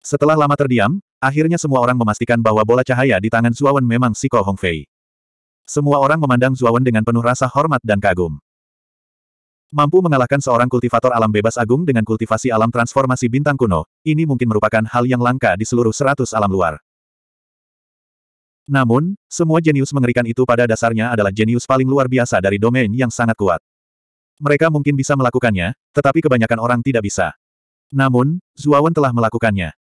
Setelah lama terdiam, akhirnya semua orang memastikan bahwa bola cahaya di tangan Zuawan memang Siko Hongfei. Semua orang memandang Zuawan dengan penuh rasa hormat dan kagum. Mampu mengalahkan seorang kultivator alam bebas agung dengan kultivasi alam transformasi bintang kuno, ini mungkin merupakan hal yang langka di seluruh seratus alam luar. Namun, semua jenius mengerikan itu pada dasarnya adalah jenius paling luar biasa dari domain yang sangat kuat. Mereka mungkin bisa melakukannya, tetapi kebanyakan orang tidak bisa. Namun, Zuawan telah melakukannya.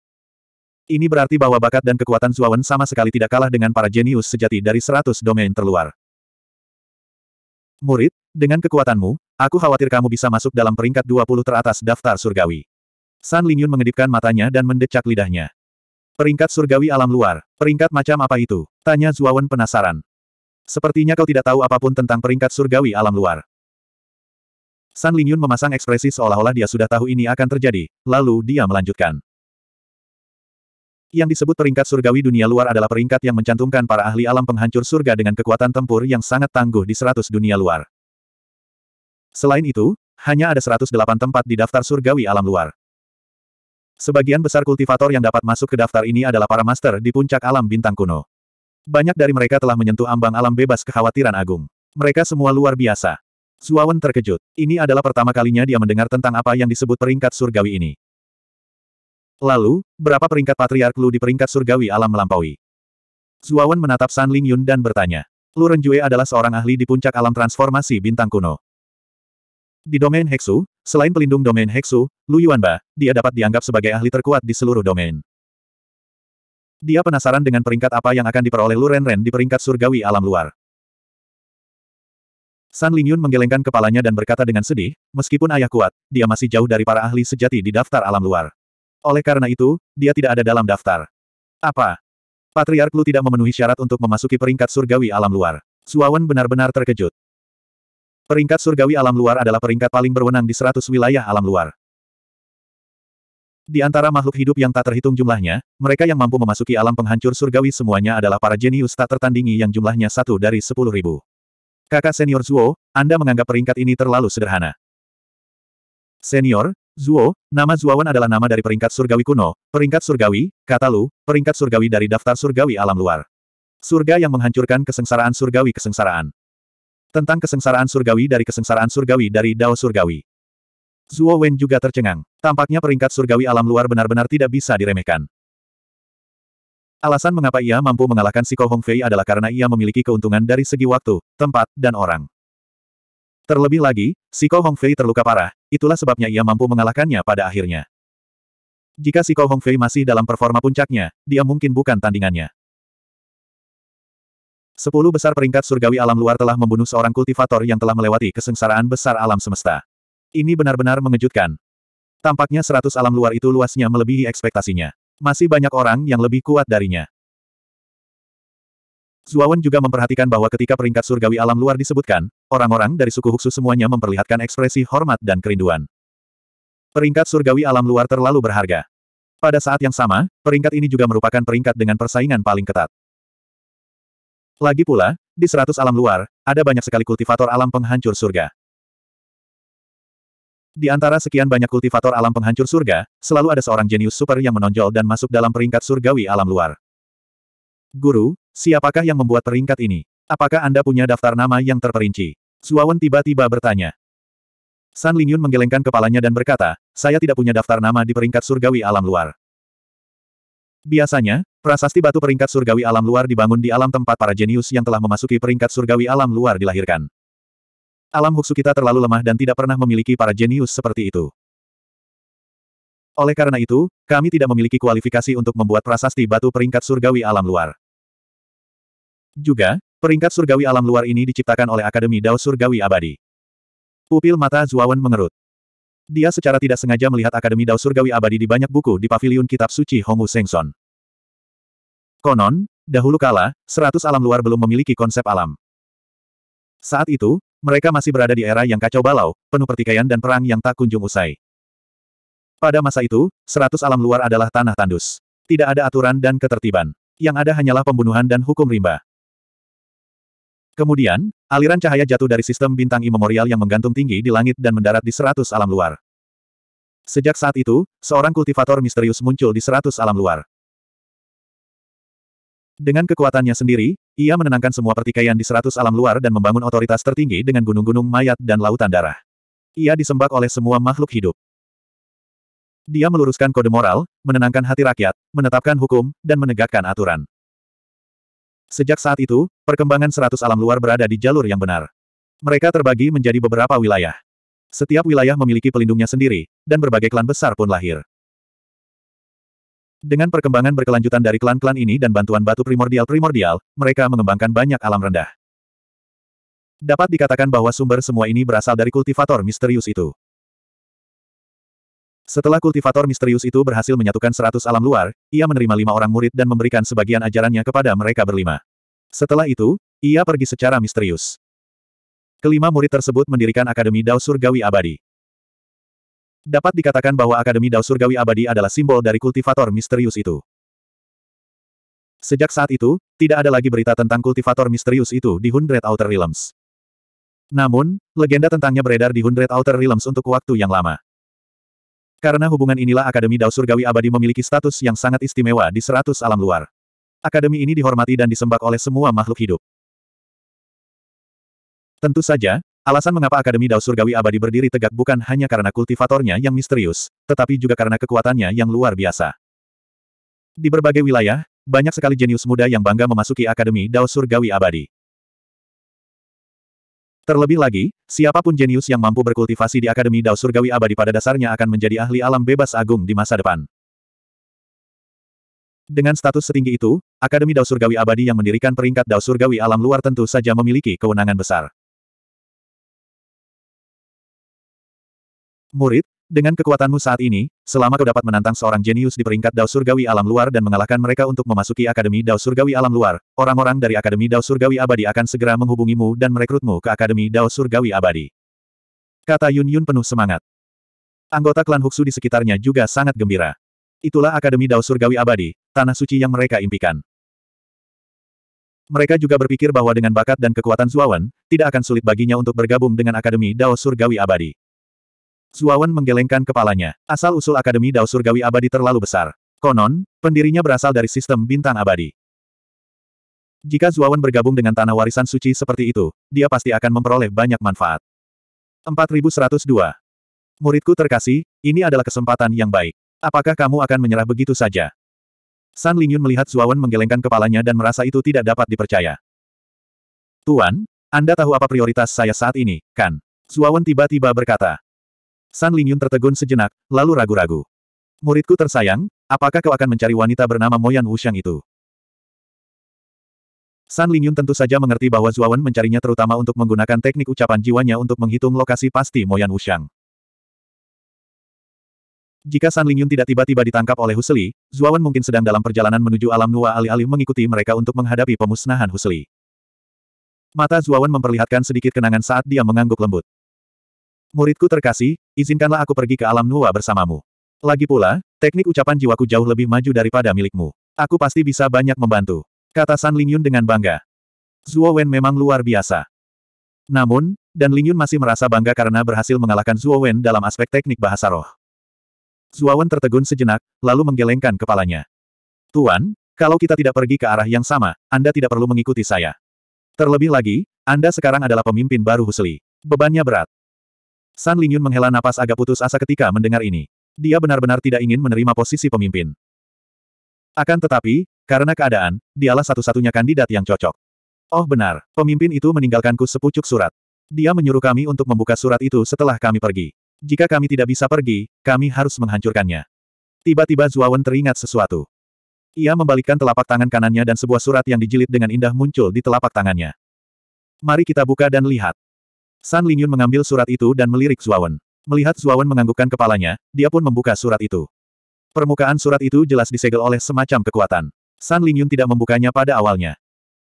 Ini berarti bahwa bakat dan kekuatan Zuawan sama sekali tidak kalah dengan para jenius sejati dari seratus domain terluar. Murid, dengan kekuatanmu, aku khawatir kamu bisa masuk dalam peringkat 20 teratas daftar surgawi. San Lingyun mengedipkan matanya dan mendecak lidahnya. Peringkat surgawi alam luar, peringkat macam apa itu? Tanya Zuawan penasaran. Sepertinya kau tidak tahu apapun tentang peringkat surgawi alam luar. San Lingyun memasang ekspresi seolah-olah dia sudah tahu ini akan terjadi, lalu dia melanjutkan. Yang disebut peringkat surgawi dunia luar adalah peringkat yang mencantumkan para ahli alam penghancur surga dengan kekuatan tempur yang sangat tangguh di seratus dunia luar. Selain itu, hanya ada 108 tempat di daftar surgawi alam luar. Sebagian besar kultivator yang dapat masuk ke daftar ini adalah para master di puncak alam bintang kuno. Banyak dari mereka telah menyentuh ambang alam bebas kekhawatiran agung. Mereka semua luar biasa. Zuawan terkejut. Ini adalah pertama kalinya dia mendengar tentang apa yang disebut peringkat surgawi ini. Lalu, berapa peringkat patriark Lu di peringkat surgawi alam melampaui? Zuawan menatap San Ling Yun dan bertanya. Lu Renjue adalah seorang ahli di puncak alam transformasi bintang kuno. Di domain Heksu, selain pelindung domain Heksu, Lu Yuanba, dia dapat dianggap sebagai ahli terkuat di seluruh domain. Dia penasaran dengan peringkat apa yang akan diperoleh Lu Ren di peringkat surgawi alam luar. San Ling Yun menggelengkan kepalanya dan berkata dengan sedih, meskipun ayah kuat, dia masih jauh dari para ahli sejati di daftar alam luar. Oleh karena itu, dia tidak ada dalam daftar. Apa? Patriark Lu tidak memenuhi syarat untuk memasuki peringkat surgawi alam luar. Suawan benar-benar terkejut. Peringkat surgawi alam luar adalah peringkat paling berwenang di seratus wilayah alam luar. Di antara makhluk hidup yang tak terhitung jumlahnya, mereka yang mampu memasuki alam penghancur surgawi semuanya adalah para jenius tak tertandingi yang jumlahnya satu dari sepuluh ribu. Kakak senior Zuo, Anda menganggap peringkat ini terlalu sederhana. Senior, Zuo, nama Zuawan adalah nama dari peringkat surgawi kuno, peringkat surgawi, kata Lu, peringkat surgawi dari daftar surgawi alam luar. Surga yang menghancurkan kesengsaraan surgawi kesengsaraan. Tentang kesengsaraan surgawi dari kesengsaraan surgawi dari Dao surgawi. Zuo Wen juga tercengang. Tampaknya peringkat surgawi alam luar benar-benar tidak bisa diremehkan. Alasan mengapa ia mampu mengalahkan Siko Hongfei adalah karena ia memiliki keuntungan dari segi waktu, tempat, dan orang. Terlebih lagi, Si Siko Hongfei terluka parah, itulah sebabnya ia mampu mengalahkannya pada akhirnya. Jika Si Siko Hongfei masih dalam performa puncaknya, dia mungkin bukan tandingannya. Sepuluh besar peringkat surgawi alam luar telah membunuh seorang kultivator yang telah melewati kesengsaraan besar alam semesta. Ini benar-benar mengejutkan. Tampaknya seratus alam luar itu luasnya melebihi ekspektasinya. Masih banyak orang yang lebih kuat darinya. Zuawan juga memperhatikan bahwa ketika peringkat surgawi alam luar disebutkan, orang-orang dari suku Huxu semuanya memperlihatkan ekspresi hormat dan kerinduan. Peringkat surgawi alam luar terlalu berharga. Pada saat yang sama, peringkat ini juga merupakan peringkat dengan persaingan paling ketat. Lagi pula, di seratus alam luar, ada banyak sekali kultivator alam penghancur surga. Di antara sekian banyak kultivator alam penghancur surga, selalu ada seorang jenius super yang menonjol dan masuk dalam peringkat surgawi alam luar. Guru, Siapakah yang membuat peringkat ini? Apakah Anda punya daftar nama yang terperinci? Zuawan tiba-tiba bertanya. San Lingyun menggelengkan kepalanya dan berkata, saya tidak punya daftar nama di peringkat surgawi alam luar. Biasanya, prasasti batu peringkat surgawi alam luar dibangun di alam tempat para jenius yang telah memasuki peringkat surgawi alam luar dilahirkan. Alam huksu kita terlalu lemah dan tidak pernah memiliki para jenius seperti itu. Oleh karena itu, kami tidak memiliki kualifikasi untuk membuat prasasti batu peringkat surgawi alam luar. Juga, peringkat surgawi alam luar ini diciptakan oleh Akademi Dao Surgawi Abadi. Pupil mata Zuawan mengerut. Dia secara tidak sengaja melihat Akademi Dao Surgawi Abadi di banyak buku di paviliun kitab suci Hongwu Sengson. Konon, dahulu kala, seratus alam luar belum memiliki konsep alam. Saat itu, mereka masih berada di era yang kacau balau, penuh pertikaian dan perang yang tak kunjung usai. Pada masa itu, seratus alam luar adalah tanah tandus. Tidak ada aturan dan ketertiban. Yang ada hanyalah pembunuhan dan hukum rimba. Kemudian, aliran cahaya jatuh dari sistem bintang imemorial yang menggantung tinggi di langit dan mendarat di seratus alam luar. Sejak saat itu, seorang kultivator misterius muncul di seratus alam luar. Dengan kekuatannya sendiri, ia menenangkan semua pertikaian di seratus alam luar dan membangun otoritas tertinggi dengan gunung-gunung mayat dan lautan darah. Ia disembah oleh semua makhluk hidup. Dia meluruskan kode moral, menenangkan hati rakyat, menetapkan hukum, dan menegakkan aturan. Sejak saat itu, perkembangan seratus alam luar berada di jalur yang benar. Mereka terbagi menjadi beberapa wilayah. Setiap wilayah memiliki pelindungnya sendiri, dan berbagai klan besar pun lahir. Dengan perkembangan berkelanjutan dari klan-klan ini dan bantuan batu primordial-primordial, mereka mengembangkan banyak alam rendah. Dapat dikatakan bahwa sumber semua ini berasal dari kultivator misterius itu. Setelah kultivator misterius itu berhasil menyatukan seratus alam luar, ia menerima lima orang murid dan memberikan sebagian ajarannya kepada mereka berlima. Setelah itu, ia pergi secara misterius. Kelima murid tersebut mendirikan Akademi Dao Surgawi Abadi. Dapat dikatakan bahwa Akademi Dao Surgawi Abadi adalah simbol dari kultivator misterius itu. Sejak saat itu, tidak ada lagi berita tentang kultivator misterius itu di Hundred Outer Realms. Namun, legenda tentangnya beredar di Hundred Outer Realms untuk waktu yang lama. Karena hubungan inilah Akademi Dao Surgawi Abadi memiliki status yang sangat istimewa di seratus alam luar. Akademi ini dihormati dan disembah oleh semua makhluk hidup. Tentu saja, alasan mengapa Akademi Dao Surgawi Abadi berdiri tegak bukan hanya karena kultivatornya yang misterius, tetapi juga karena kekuatannya yang luar biasa. Di berbagai wilayah, banyak sekali jenius muda yang bangga memasuki Akademi Dao Surgawi Abadi. Terlebih lagi, siapapun jenius yang mampu berkultivasi di Akademi Dao Surgawi Abadi pada dasarnya akan menjadi ahli alam bebas agung di masa depan. Dengan status setinggi itu, Akademi Dao Surgawi Abadi yang mendirikan peringkat Dao Surgawi Alam Luar tentu saja memiliki kewenangan besar. Murid, dengan kekuatanmu saat ini, selama kau dapat menantang seorang jenius di peringkat Dao Surgawi Alam Luar dan mengalahkan mereka untuk memasuki Akademi Dao Surgawi Alam Luar, orang-orang dari Akademi Dao Surgawi Abadi akan segera menghubungimu dan merekrutmu ke Akademi Dao Surgawi Abadi. Kata Yun Yun penuh semangat. Anggota klan Huxu di sekitarnya juga sangat gembira. Itulah Akademi Dao Surgawi Abadi, tanah suci yang mereka impikan. Mereka juga berpikir bahwa dengan bakat dan kekuatan Zuawan, tidak akan sulit baginya untuk bergabung dengan Akademi Dao Surgawi Abadi. Zuawan menggelengkan kepalanya. Asal-usul Akademi Dao Surgawi Abadi terlalu besar. Konon, pendirinya berasal dari sistem bintang abadi. Jika Zuawan bergabung dengan tanah warisan suci seperti itu, dia pasti akan memperoleh banyak manfaat. 4102. Muridku terkasih, ini adalah kesempatan yang baik. Apakah kamu akan menyerah begitu saja? San Lingyun melihat Zuawan menggelengkan kepalanya dan merasa itu tidak dapat dipercaya. Tuan, Anda tahu apa prioritas saya saat ini, kan? Zuawan tiba-tiba berkata. San Lingyun tertegun sejenak, lalu ragu-ragu. Muridku tersayang, apakah kau akan mencari wanita bernama Moyan Wuxiang itu? San Lingyun tentu saja mengerti bahwa Zuawan mencarinya terutama untuk menggunakan teknik ucapan jiwanya untuk menghitung lokasi pasti Moyan Wuxiang. Jika San Lingyun tidak tiba-tiba ditangkap oleh Huseli, Zuawan mungkin sedang dalam perjalanan menuju alam Nua alih-alih mengikuti mereka untuk menghadapi pemusnahan Huseli. Mata Zuawan memperlihatkan sedikit kenangan saat dia mengangguk lembut. Muridku terkasih, izinkanlah aku pergi ke alam Nuwa bersamamu. Lagi pula, teknik ucapan jiwaku jauh lebih maju daripada milikmu. Aku pasti bisa banyak membantu. Kata San Lingyun dengan bangga. Zuo Wen memang luar biasa. Namun, dan Lingyun masih merasa bangga karena berhasil mengalahkan Zuo Wen dalam aspek teknik bahasa roh. Zuo Wen tertegun sejenak, lalu menggelengkan kepalanya. Tuan, kalau kita tidak pergi ke arah yang sama, Anda tidak perlu mengikuti saya. Terlebih lagi, Anda sekarang adalah pemimpin baru Husli. Bebannya berat. San Lingyun menghela napas agak putus asa ketika mendengar ini. Dia benar-benar tidak ingin menerima posisi pemimpin. Akan tetapi, karena keadaan, dialah satu-satunya kandidat yang cocok. Oh benar, pemimpin itu meninggalkanku sepucuk surat. Dia menyuruh kami untuk membuka surat itu setelah kami pergi. Jika kami tidak bisa pergi, kami harus menghancurkannya. Tiba-tiba Zuawan teringat sesuatu. Ia membalikkan telapak tangan kanannya dan sebuah surat yang dijilid dengan indah muncul di telapak tangannya. Mari kita buka dan lihat. San Lingyun mengambil surat itu dan melirik Zuawan. Melihat Zuawan menganggukkan kepalanya, dia pun membuka surat itu. Permukaan surat itu jelas disegel oleh semacam kekuatan. San Lingyun tidak membukanya pada awalnya.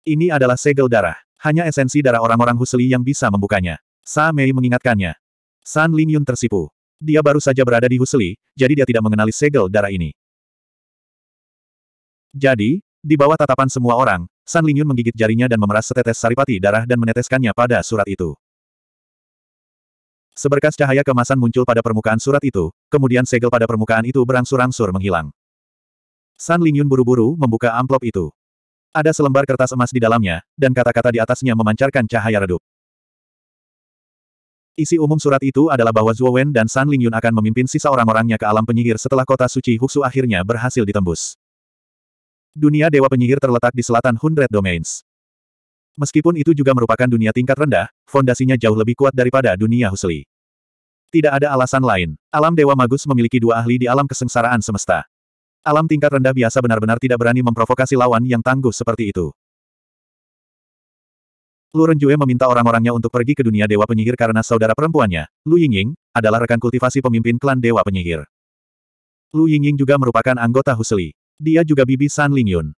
Ini adalah segel darah. Hanya esensi darah orang-orang Husli yang bisa membukanya. Sa Mei mengingatkannya. San Lingyun tersipu. Dia baru saja berada di Husli, jadi dia tidak mengenali segel darah ini. Jadi, di bawah tatapan semua orang, San Lingyun menggigit jarinya dan memeras setetes saripati darah dan meneteskannya pada surat itu. Seberkas cahaya kemasan muncul pada permukaan surat itu, kemudian segel pada permukaan itu berangsur-angsur menghilang. San Lingyun buru-buru membuka amplop itu. Ada selembar kertas emas di dalamnya, dan kata-kata di atasnya memancarkan cahaya redup. Isi umum surat itu adalah bahwa Zhuo Wen dan San Lingyun akan memimpin sisa orang-orangnya ke alam penyihir setelah kota suci Huxu akhirnya berhasil ditembus. Dunia Dewa Penyihir terletak di selatan Hundred Domains. Meskipun itu juga merupakan dunia tingkat rendah, fondasinya jauh lebih kuat daripada dunia Husli. Tidak ada alasan lain. Alam Dewa Magus memiliki dua ahli di alam kesengsaraan semesta. Alam tingkat rendah biasa benar-benar tidak berani memprovokasi lawan yang tangguh seperti itu. Lu Renjue meminta orang-orangnya untuk pergi ke dunia Dewa Penyihir karena saudara perempuannya, Lu Yingying, adalah rekan kultivasi pemimpin klan Dewa Penyihir. Lu Yingying juga merupakan anggota Husli. Dia juga bibi San Lingyun.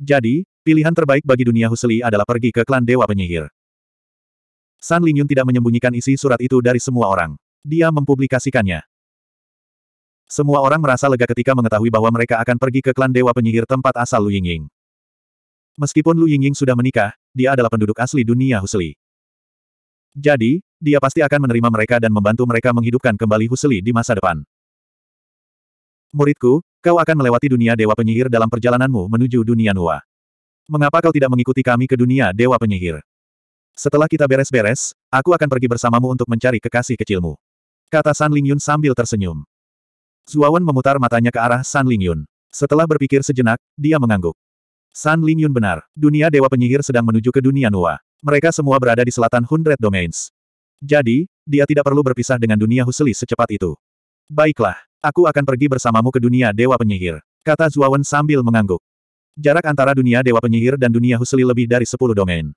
Jadi, Pilihan terbaik bagi dunia Husli adalah pergi ke klan Dewa Penyihir. San Lingyun tidak menyembunyikan isi surat itu dari semua orang. Dia mempublikasikannya. Semua orang merasa lega ketika mengetahui bahwa mereka akan pergi ke klan Dewa Penyihir tempat asal Lu Yingying. Meskipun Lu Yingying sudah menikah, dia adalah penduduk asli dunia Husli. Jadi, dia pasti akan menerima mereka dan membantu mereka menghidupkan kembali Husli di masa depan. Muridku, kau akan melewati dunia Dewa Penyihir dalam perjalananmu menuju dunia Nuwa. Mengapa kau tidak mengikuti kami ke dunia Dewa Penyihir? Setelah kita beres-beres, aku akan pergi bersamamu untuk mencari kekasih kecilmu. Kata San Lingyun sambil tersenyum. Zuawan memutar matanya ke arah San Lingyun. Setelah berpikir sejenak, dia mengangguk. San Lingyun benar, dunia Dewa Penyihir sedang menuju ke dunia Nuwa. Mereka semua berada di selatan Hundred Domains. Jadi, dia tidak perlu berpisah dengan dunia Huseli secepat itu. Baiklah, aku akan pergi bersamamu ke dunia Dewa Penyihir. Kata Zuawan sambil mengangguk. Jarak antara dunia Dewa Penyihir dan dunia Husli lebih dari 10 domain.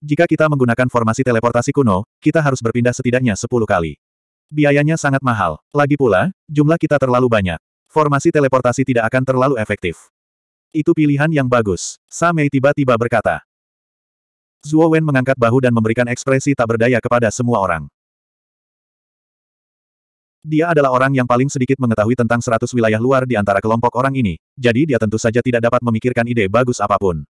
Jika kita menggunakan formasi teleportasi kuno, kita harus berpindah setidaknya 10 kali. Biayanya sangat mahal. Lagi pula, jumlah kita terlalu banyak. Formasi teleportasi tidak akan terlalu efektif. Itu pilihan yang bagus. Samei tiba-tiba berkata. Zhuo Wen mengangkat bahu dan memberikan ekspresi tak berdaya kepada semua orang. Dia adalah orang yang paling sedikit mengetahui tentang seratus wilayah luar di antara kelompok orang ini, jadi dia tentu saja tidak dapat memikirkan ide bagus apapun.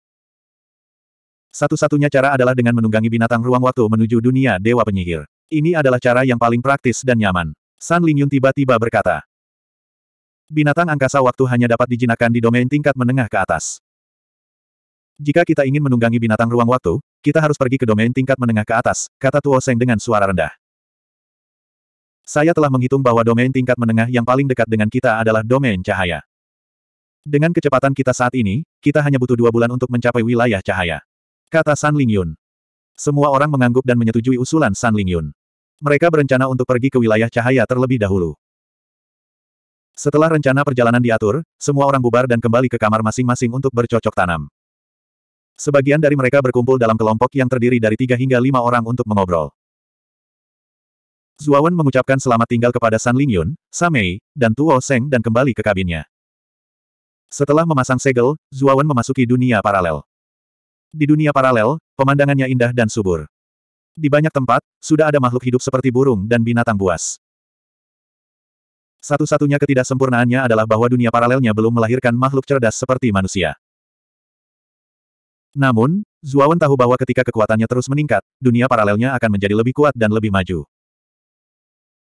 Satu-satunya cara adalah dengan menunggangi binatang ruang waktu menuju dunia Dewa Penyihir. Ini adalah cara yang paling praktis dan nyaman. San Lingyun tiba-tiba berkata. Binatang angkasa waktu hanya dapat dijinakan di domain tingkat menengah ke atas. Jika kita ingin menunggangi binatang ruang waktu, kita harus pergi ke domain tingkat menengah ke atas, kata Tuo Seng dengan suara rendah. Saya telah menghitung bahwa domain tingkat menengah yang paling dekat dengan kita adalah domain cahaya. Dengan kecepatan kita saat ini, kita hanya butuh dua bulan untuk mencapai wilayah cahaya. Kata San Lingyun. Semua orang mengangguk dan menyetujui usulan San Lingyun. Mereka berencana untuk pergi ke wilayah cahaya terlebih dahulu. Setelah rencana perjalanan diatur, semua orang bubar dan kembali ke kamar masing-masing untuk bercocok tanam. Sebagian dari mereka berkumpul dalam kelompok yang terdiri dari tiga hingga lima orang untuk mengobrol. Zuawan mengucapkan selamat tinggal kepada San Lingyun, Samei, dan Tuo Seng dan kembali ke kabinnya. Setelah memasang segel, Zuawan memasuki dunia paralel. Di dunia paralel, pemandangannya indah dan subur. Di banyak tempat, sudah ada makhluk hidup seperti burung dan binatang buas. Satu-satunya ketidaksempurnaannya adalah bahwa dunia paralelnya belum melahirkan makhluk cerdas seperti manusia. Namun, Zuawan tahu bahwa ketika kekuatannya terus meningkat, dunia paralelnya akan menjadi lebih kuat dan lebih maju.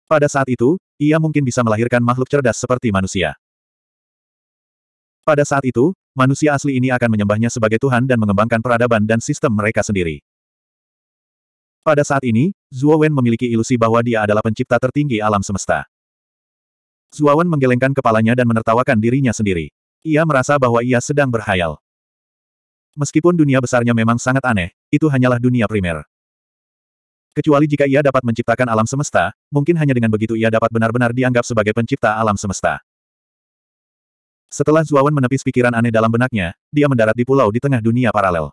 Pada saat itu, ia mungkin bisa melahirkan makhluk cerdas seperti manusia. Pada saat itu, manusia asli ini akan menyembahnya sebagai Tuhan dan mengembangkan peradaban dan sistem mereka sendiri. Pada saat ini, Zhuo Wen memiliki ilusi bahwa dia adalah pencipta tertinggi alam semesta. Zhuo Wen menggelengkan kepalanya dan menertawakan dirinya sendiri. Ia merasa bahwa ia sedang berhayal. Meskipun dunia besarnya memang sangat aneh, itu hanyalah dunia primer. Kecuali jika ia dapat menciptakan alam semesta, mungkin hanya dengan begitu ia dapat benar-benar dianggap sebagai pencipta alam semesta. Setelah Zuawan menepis pikiran aneh dalam benaknya, dia mendarat di pulau di tengah dunia paralel.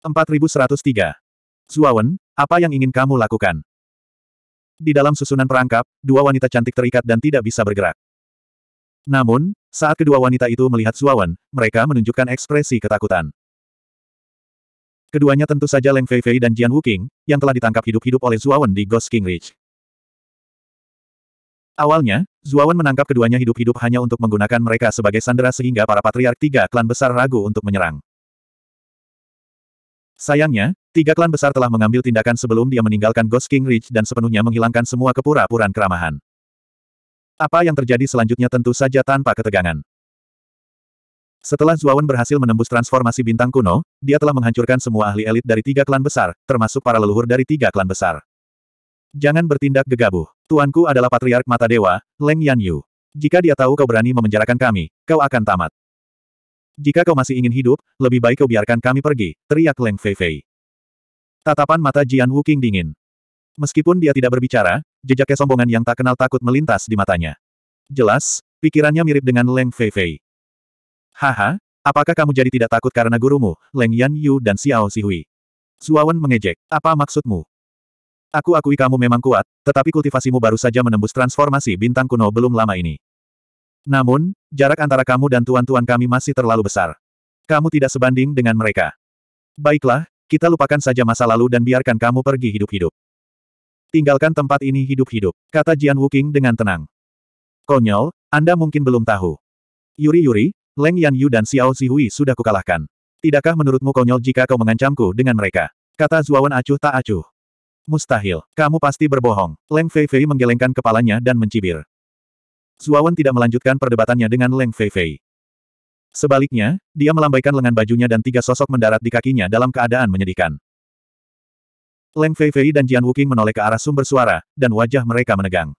4103. Zuawan, apa yang ingin kamu lakukan? Di dalam susunan perangkap, dua wanita cantik terikat dan tidak bisa bergerak. Namun, saat kedua wanita itu melihat Zuawan, mereka menunjukkan ekspresi ketakutan. Keduanya tentu saja Leng Fei Fei dan Jian Wuking yang telah ditangkap hidup-hidup oleh Zuawan di Ghost King Ridge. Awalnya, Zuawan menangkap keduanya hidup-hidup hanya untuk menggunakan mereka sebagai sandera sehingga para patriark tiga klan besar ragu untuk menyerang. Sayangnya, tiga klan besar telah mengambil tindakan sebelum dia meninggalkan Ghost King Ridge dan sepenuhnya menghilangkan semua kepura-puraan keramahan. Apa yang terjadi selanjutnya tentu saja tanpa ketegangan. Setelah Zuawan berhasil menembus transformasi bintang kuno, dia telah menghancurkan semua ahli elit dari tiga klan besar, termasuk para leluhur dari tiga klan besar. Jangan bertindak gegabah. Tuanku adalah Patriark Mata Dewa, Leng Yan Yu. Jika dia tahu kau berani memenjarakan kami, kau akan tamat. Jika kau masih ingin hidup, lebih baik kau biarkan kami pergi, teriak Leng Fei Fei. Tatapan mata Jian Wuking dingin. Meskipun dia tidak berbicara, jejak kesombongan yang tak kenal takut melintas di matanya. Jelas, pikirannya mirip dengan Leng Fei Fei. Haha, apakah kamu jadi tidak takut karena gurumu, Leng Yan Yu dan Xiao Sihui? Suawan mengejek, apa maksudmu? Aku akui kamu memang kuat, tetapi kultivasimu baru saja menembus transformasi bintang kuno belum lama ini. Namun, jarak antara kamu dan tuan-tuan kami masih terlalu besar. Kamu tidak sebanding dengan mereka. Baiklah, kita lupakan saja masa lalu dan biarkan kamu pergi hidup-hidup. Tinggalkan tempat ini hidup-hidup, kata Jian Wuking dengan tenang. Konyol, Anda mungkin belum tahu. Yuri-Yuri, Leng Yan Yu dan Xiao Zihui sudah kukalahkan. Tidakkah menurutmu konyol jika kau mengancamku dengan mereka? Kata Zuawan acuh tak acuh. Mustahil, kamu pasti berbohong. Leng Fei Fei menggelengkan kepalanya dan mencibir. Zuawan tidak melanjutkan perdebatannya dengan Leng Fei Fei. Sebaliknya, dia melambaikan lengan bajunya dan tiga sosok mendarat di kakinya dalam keadaan menyedihkan. Leng Fei Fei dan Jian Wuking menoleh ke arah sumber suara, dan wajah mereka menegang.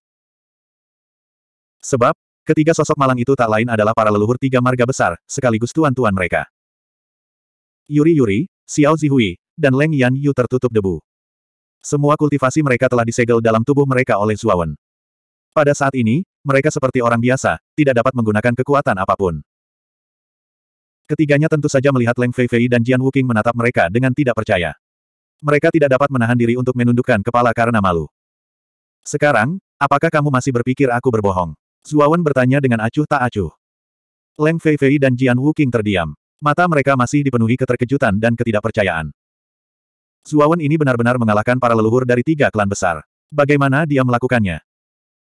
Sebab, Ketiga sosok malang itu tak lain adalah para leluhur tiga marga besar, sekaligus tuan-tuan mereka. Yuri Yuri, Xiao Zihui, dan Leng Yan Yu tertutup debu. Semua kultivasi mereka telah disegel dalam tubuh mereka oleh Zuawan. Pada saat ini, mereka seperti orang biasa, tidak dapat menggunakan kekuatan apapun. Ketiganya tentu saja melihat Leng Fei Fei dan Jian Wuking menatap mereka dengan tidak percaya. Mereka tidak dapat menahan diri untuk menundukkan kepala karena malu. Sekarang, apakah kamu masih berpikir aku berbohong? Zuawan bertanya dengan acuh tak acuh. Leng Fei dan Jian Wu terdiam. Mata mereka masih dipenuhi keterkejutan dan ketidakpercayaan. Zuawan ini benar-benar mengalahkan para leluhur dari tiga klan besar. Bagaimana dia melakukannya?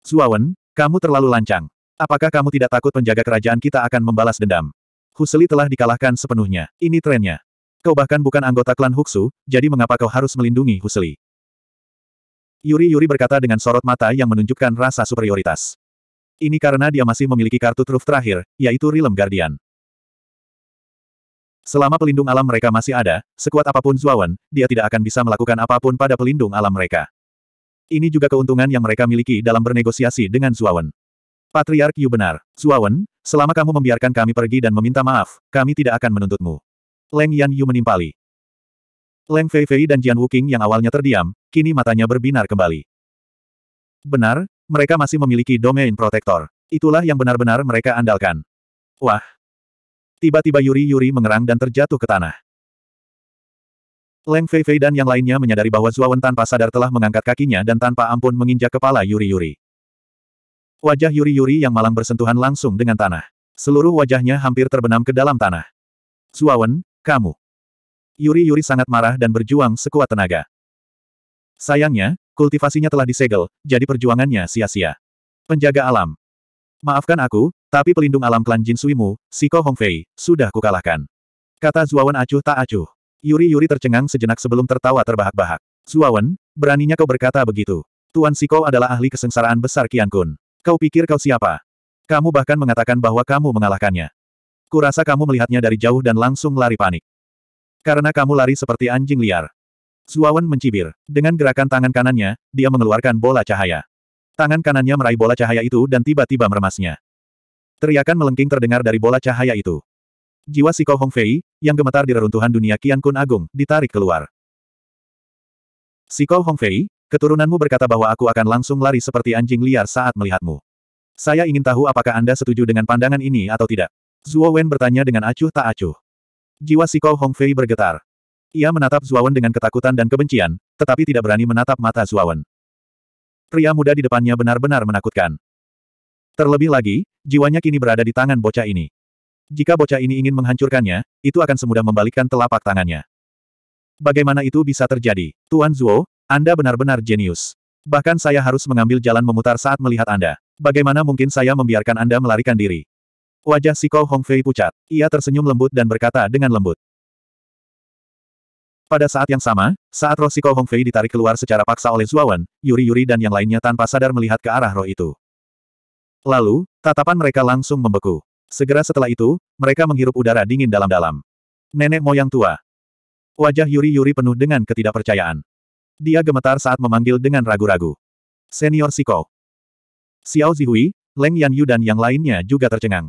Zuawan, kamu terlalu lancang. Apakah kamu tidak takut penjaga kerajaan kita akan membalas dendam? Huseli telah dikalahkan sepenuhnya. Ini trennya. Kau bahkan bukan anggota klan Huxu, jadi mengapa kau harus melindungi Huseli? Yuri-Yuri berkata dengan sorot mata yang menunjukkan rasa superioritas. Ini karena dia masih memiliki kartu truf terakhir, yaitu Realm Guardian. Selama pelindung alam mereka masih ada, sekuat apapun Zuawan, dia tidak akan bisa melakukan apapun pada pelindung alam mereka. Ini juga keuntungan yang mereka miliki dalam bernegosiasi dengan Zuawan. Patriark Yu benar. Zuawan, selama kamu membiarkan kami pergi dan meminta maaf, kami tidak akan menuntutmu. Leng Yan Yu menimpali. Leng Fei Fei dan Jian Wuking yang awalnya terdiam, kini matanya berbinar kembali. Benar, mereka masih memiliki domain protektor. Itulah yang benar-benar mereka andalkan. Wah! Tiba-tiba Yuri-Yuri mengerang dan terjatuh ke tanah. Leng Feifei dan yang lainnya menyadari bahwa Zuawan tanpa sadar telah mengangkat kakinya dan tanpa ampun menginjak kepala Yuri-Yuri. Wajah Yuri-Yuri yang malang bersentuhan langsung dengan tanah. Seluruh wajahnya hampir terbenam ke dalam tanah. Zuawan, kamu! Yuri-Yuri sangat marah dan berjuang sekuat tenaga. Sayangnya, Kultivasinya telah disegel, jadi perjuangannya sia-sia. Penjaga alam. Maafkan aku, tapi pelindung alam klan Jin Suimu, Siko Hongfei, sudah kukalahkan. Kata Zuawan acuh tak acuh. Yuri-Yuri tercengang sejenak sebelum tertawa terbahak-bahak. Zuawan, beraninya kau berkata begitu. Tuan Siko adalah ahli kesengsaraan besar Kian Kun. Kau pikir kau siapa? Kamu bahkan mengatakan bahwa kamu mengalahkannya. Kurasa kamu melihatnya dari jauh dan langsung lari panik. Karena kamu lari seperti anjing liar. Zuawan mencibir. Dengan gerakan tangan kanannya, dia mengeluarkan bola cahaya. Tangan kanannya meraih bola cahaya itu dan tiba-tiba meremasnya. Teriakan melengking terdengar dari bola cahaya itu. Jiwa Si Siko Hongfei, yang gemetar di reruntuhan dunia Qian Kun Agung, ditarik keluar. Si Siko Hongfei, keturunanmu berkata bahwa aku akan langsung lari seperti anjing liar saat melihatmu. Saya ingin tahu apakah Anda setuju dengan pandangan ini atau tidak. Zuo Wen bertanya dengan acuh tak acuh. Jiwa Si Siko Hongfei bergetar. Ia menatap Zuawan dengan ketakutan dan kebencian, tetapi tidak berani menatap mata Zuawan. Pria muda di depannya benar-benar menakutkan. Terlebih lagi, jiwanya kini berada di tangan bocah ini. Jika bocah ini ingin menghancurkannya, itu akan semudah membalikkan telapak tangannya. Bagaimana itu bisa terjadi? Tuan Zuo, Anda benar-benar jenius. Bahkan saya harus mengambil jalan memutar saat melihat Anda. Bagaimana mungkin saya membiarkan Anda melarikan diri? Wajah Siko Hongfei pucat. Ia tersenyum lembut dan berkata dengan lembut. Pada saat yang sama, saat roh Siko Hongfei ditarik keluar secara paksa oleh Zuawan, Yuri-Yuri dan yang lainnya tanpa sadar melihat ke arah roh itu. Lalu, tatapan mereka langsung membeku. Segera setelah itu, mereka menghirup udara dingin dalam-dalam. Nenek moyang tua. Wajah Yuri-Yuri penuh dengan ketidakpercayaan. Dia gemetar saat memanggil dengan ragu-ragu. Senior Siko. Xiao Zihui, Leng Yan Yu dan yang lainnya juga tercengang.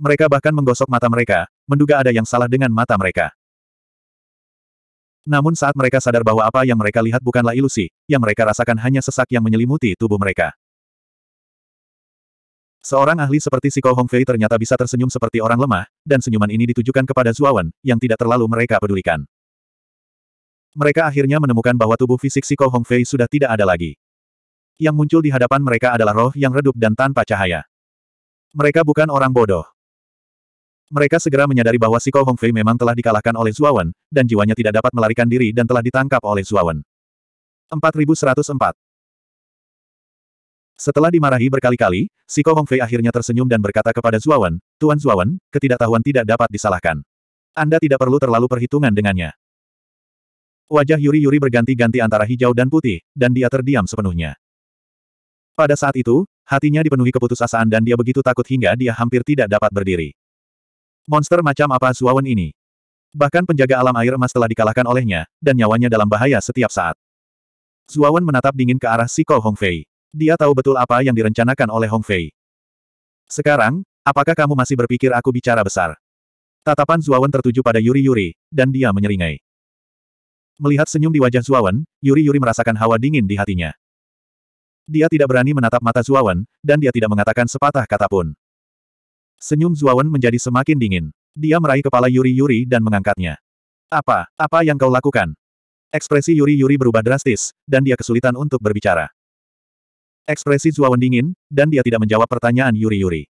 Mereka bahkan menggosok mata mereka, menduga ada yang salah dengan mata mereka. Namun saat mereka sadar bahwa apa yang mereka lihat bukanlah ilusi, yang mereka rasakan hanya sesak yang menyelimuti tubuh mereka. Seorang ahli seperti Si Hong Fei ternyata bisa tersenyum seperti orang lemah, dan senyuman ini ditujukan kepada Zuawan, yang tidak terlalu mereka pedulikan. Mereka akhirnya menemukan bahwa tubuh fisik Si Hong Fei sudah tidak ada lagi. Yang muncul di hadapan mereka adalah roh yang redup dan tanpa cahaya. Mereka bukan orang bodoh. Mereka segera menyadari bahwa Si Kou Hongfei memang telah dikalahkan oleh Zuawan, dan jiwanya tidak dapat melarikan diri dan telah ditangkap oleh Zuawan. 4104 Setelah dimarahi berkali-kali, Si Kou Hongfei akhirnya tersenyum dan berkata kepada Zuawan, Tuan Zuawan, ketidaktahuan tidak dapat disalahkan. Anda tidak perlu terlalu perhitungan dengannya. Wajah Yuri-Yuri berganti-ganti antara hijau dan putih, dan dia terdiam sepenuhnya. Pada saat itu, hatinya dipenuhi keputusasaan dan dia begitu takut hingga dia hampir tidak dapat berdiri. Monster macam apa Zuawan ini? Bahkan penjaga alam air emas telah dikalahkan olehnya, dan nyawanya dalam bahaya setiap saat. Zuawan menatap dingin ke arah Si Siko Hongfei. Dia tahu betul apa yang direncanakan oleh Hongfei. Sekarang, apakah kamu masih berpikir aku bicara besar? Tatapan Zuawan tertuju pada Yuri-Yuri, dan dia menyeringai. Melihat senyum di wajah Zuawan, Yuri-Yuri merasakan hawa dingin di hatinya. Dia tidak berani menatap mata Zuawan, dan dia tidak mengatakan sepatah kata pun. Senyum Zuawan menjadi semakin dingin. Dia meraih kepala Yuri-Yuri dan mengangkatnya. Apa, apa yang kau lakukan? Ekspresi Yuri-Yuri berubah drastis, dan dia kesulitan untuk berbicara. Ekspresi Zuawan dingin, dan dia tidak menjawab pertanyaan Yuri-Yuri.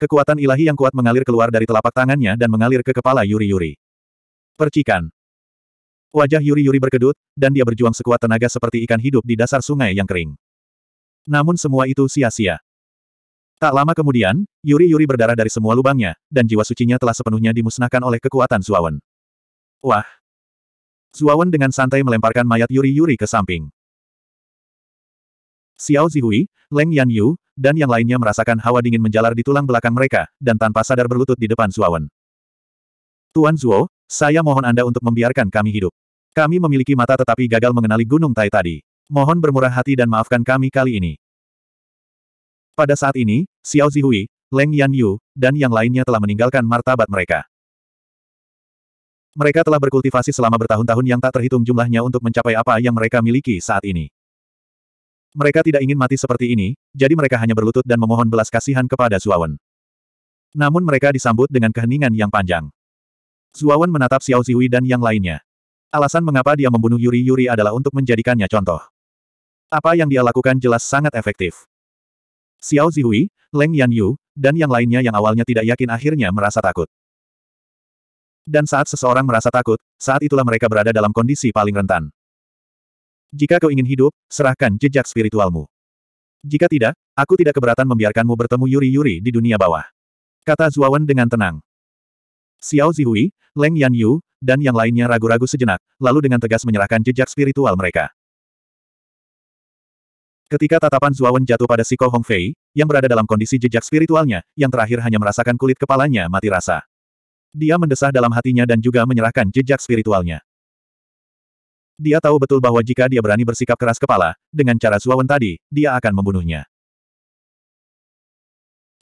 Kekuatan ilahi yang kuat mengalir keluar dari telapak tangannya dan mengalir ke kepala Yuri-Yuri. Percikan. Wajah Yuri-Yuri berkedut, dan dia berjuang sekuat tenaga seperti ikan hidup di dasar sungai yang kering. Namun semua itu sia-sia. Tak lama kemudian, Yuri-Yuri berdarah dari semua lubangnya, dan jiwa sucinya telah sepenuhnya dimusnahkan oleh kekuatan Zuawan. Wah! Zuawan dengan santai melemparkan mayat Yuri-Yuri ke samping. Xiao Zihui, Leng Yan Yu, dan yang lainnya merasakan hawa dingin menjalar di tulang belakang mereka, dan tanpa sadar berlutut di depan Zuawan. Tuan Zuo, saya mohon Anda untuk membiarkan kami hidup. Kami memiliki mata tetapi gagal mengenali Gunung Tai tadi. Mohon bermurah hati dan maafkan kami kali ini. Pada saat ini, Xiao Zihui, Leng Yan Yu, dan yang lainnya telah meninggalkan martabat mereka. Mereka telah berkultivasi selama bertahun-tahun yang tak terhitung jumlahnya untuk mencapai apa yang mereka miliki saat ini. Mereka tidak ingin mati seperti ini, jadi mereka hanya berlutut dan memohon belas kasihan kepada Zuawan. Namun mereka disambut dengan keheningan yang panjang. Zuawan menatap Xiao Zihui dan yang lainnya. Alasan mengapa dia membunuh Yuri Yuri adalah untuk menjadikannya contoh. Apa yang dia lakukan jelas sangat efektif. Xiao Zihui, Leng Yu, dan yang lainnya yang awalnya tidak yakin akhirnya merasa takut. Dan saat seseorang merasa takut, saat itulah mereka berada dalam kondisi paling rentan. Jika kau ingin hidup, serahkan jejak spiritualmu. Jika tidak, aku tidak keberatan membiarkanmu bertemu Yuri-Yuri di dunia bawah. Kata Zuawan dengan tenang. Xiao Zihui, Leng Yu, dan yang lainnya ragu-ragu sejenak, lalu dengan tegas menyerahkan jejak spiritual mereka. Ketika tatapan Zuawan jatuh pada Siko Fei yang berada dalam kondisi jejak spiritualnya, yang terakhir hanya merasakan kulit kepalanya mati rasa. Dia mendesah dalam hatinya dan juga menyerahkan jejak spiritualnya. Dia tahu betul bahwa jika dia berani bersikap keras kepala, dengan cara Zuawan tadi, dia akan membunuhnya.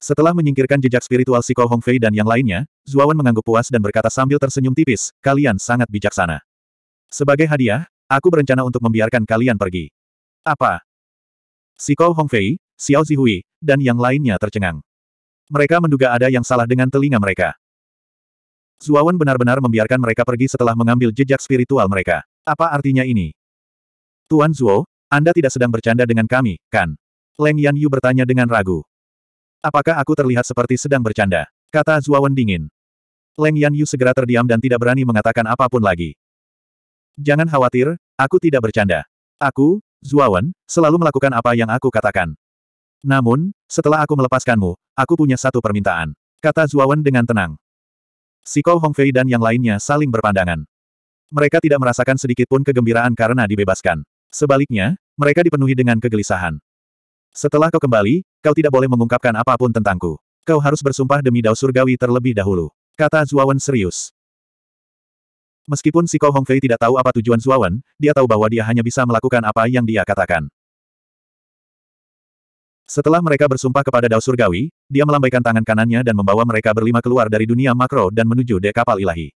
Setelah menyingkirkan jejak spiritual Siko Fei dan yang lainnya, Zuawan mengangguk puas dan berkata sambil tersenyum tipis, kalian sangat bijaksana. Sebagai hadiah, aku berencana untuk membiarkan kalian pergi. Apa? Si Kou Hongfei, Xiao Zihui, dan yang lainnya tercengang. Mereka menduga ada yang salah dengan telinga mereka. Zuawan benar-benar membiarkan mereka pergi setelah mengambil jejak spiritual mereka. Apa artinya ini? Tuan Zuo, Anda tidak sedang bercanda dengan kami, kan? Leng Yan Yu bertanya dengan ragu. Apakah aku terlihat seperti sedang bercanda? Kata Zuawan dingin. Leng Yan Yu segera terdiam dan tidak berani mengatakan apapun lagi. Jangan khawatir, aku tidak bercanda. Aku, Zuawan, selalu melakukan apa yang aku katakan. Namun, setelah aku melepaskanmu, aku punya satu permintaan. Kata Zuawan dengan tenang. Si Kou Hongfei dan yang lainnya saling berpandangan. Mereka tidak merasakan sedikit pun kegembiraan karena dibebaskan. Sebaliknya, mereka dipenuhi dengan kegelisahan. Setelah kau kembali, kau tidak boleh mengungkapkan apapun tentangku. Kau harus bersumpah demi dao surgawi terlebih dahulu. Kata Zuawan serius. Meskipun Si Hong Hongfei tidak tahu apa tujuan Zuawan, dia tahu bahwa dia hanya bisa melakukan apa yang dia katakan. Setelah mereka bersumpah kepada Dao Surgawi, dia melambaikan tangan kanannya dan membawa mereka berlima keluar dari dunia makro dan menuju dek kapal ilahi.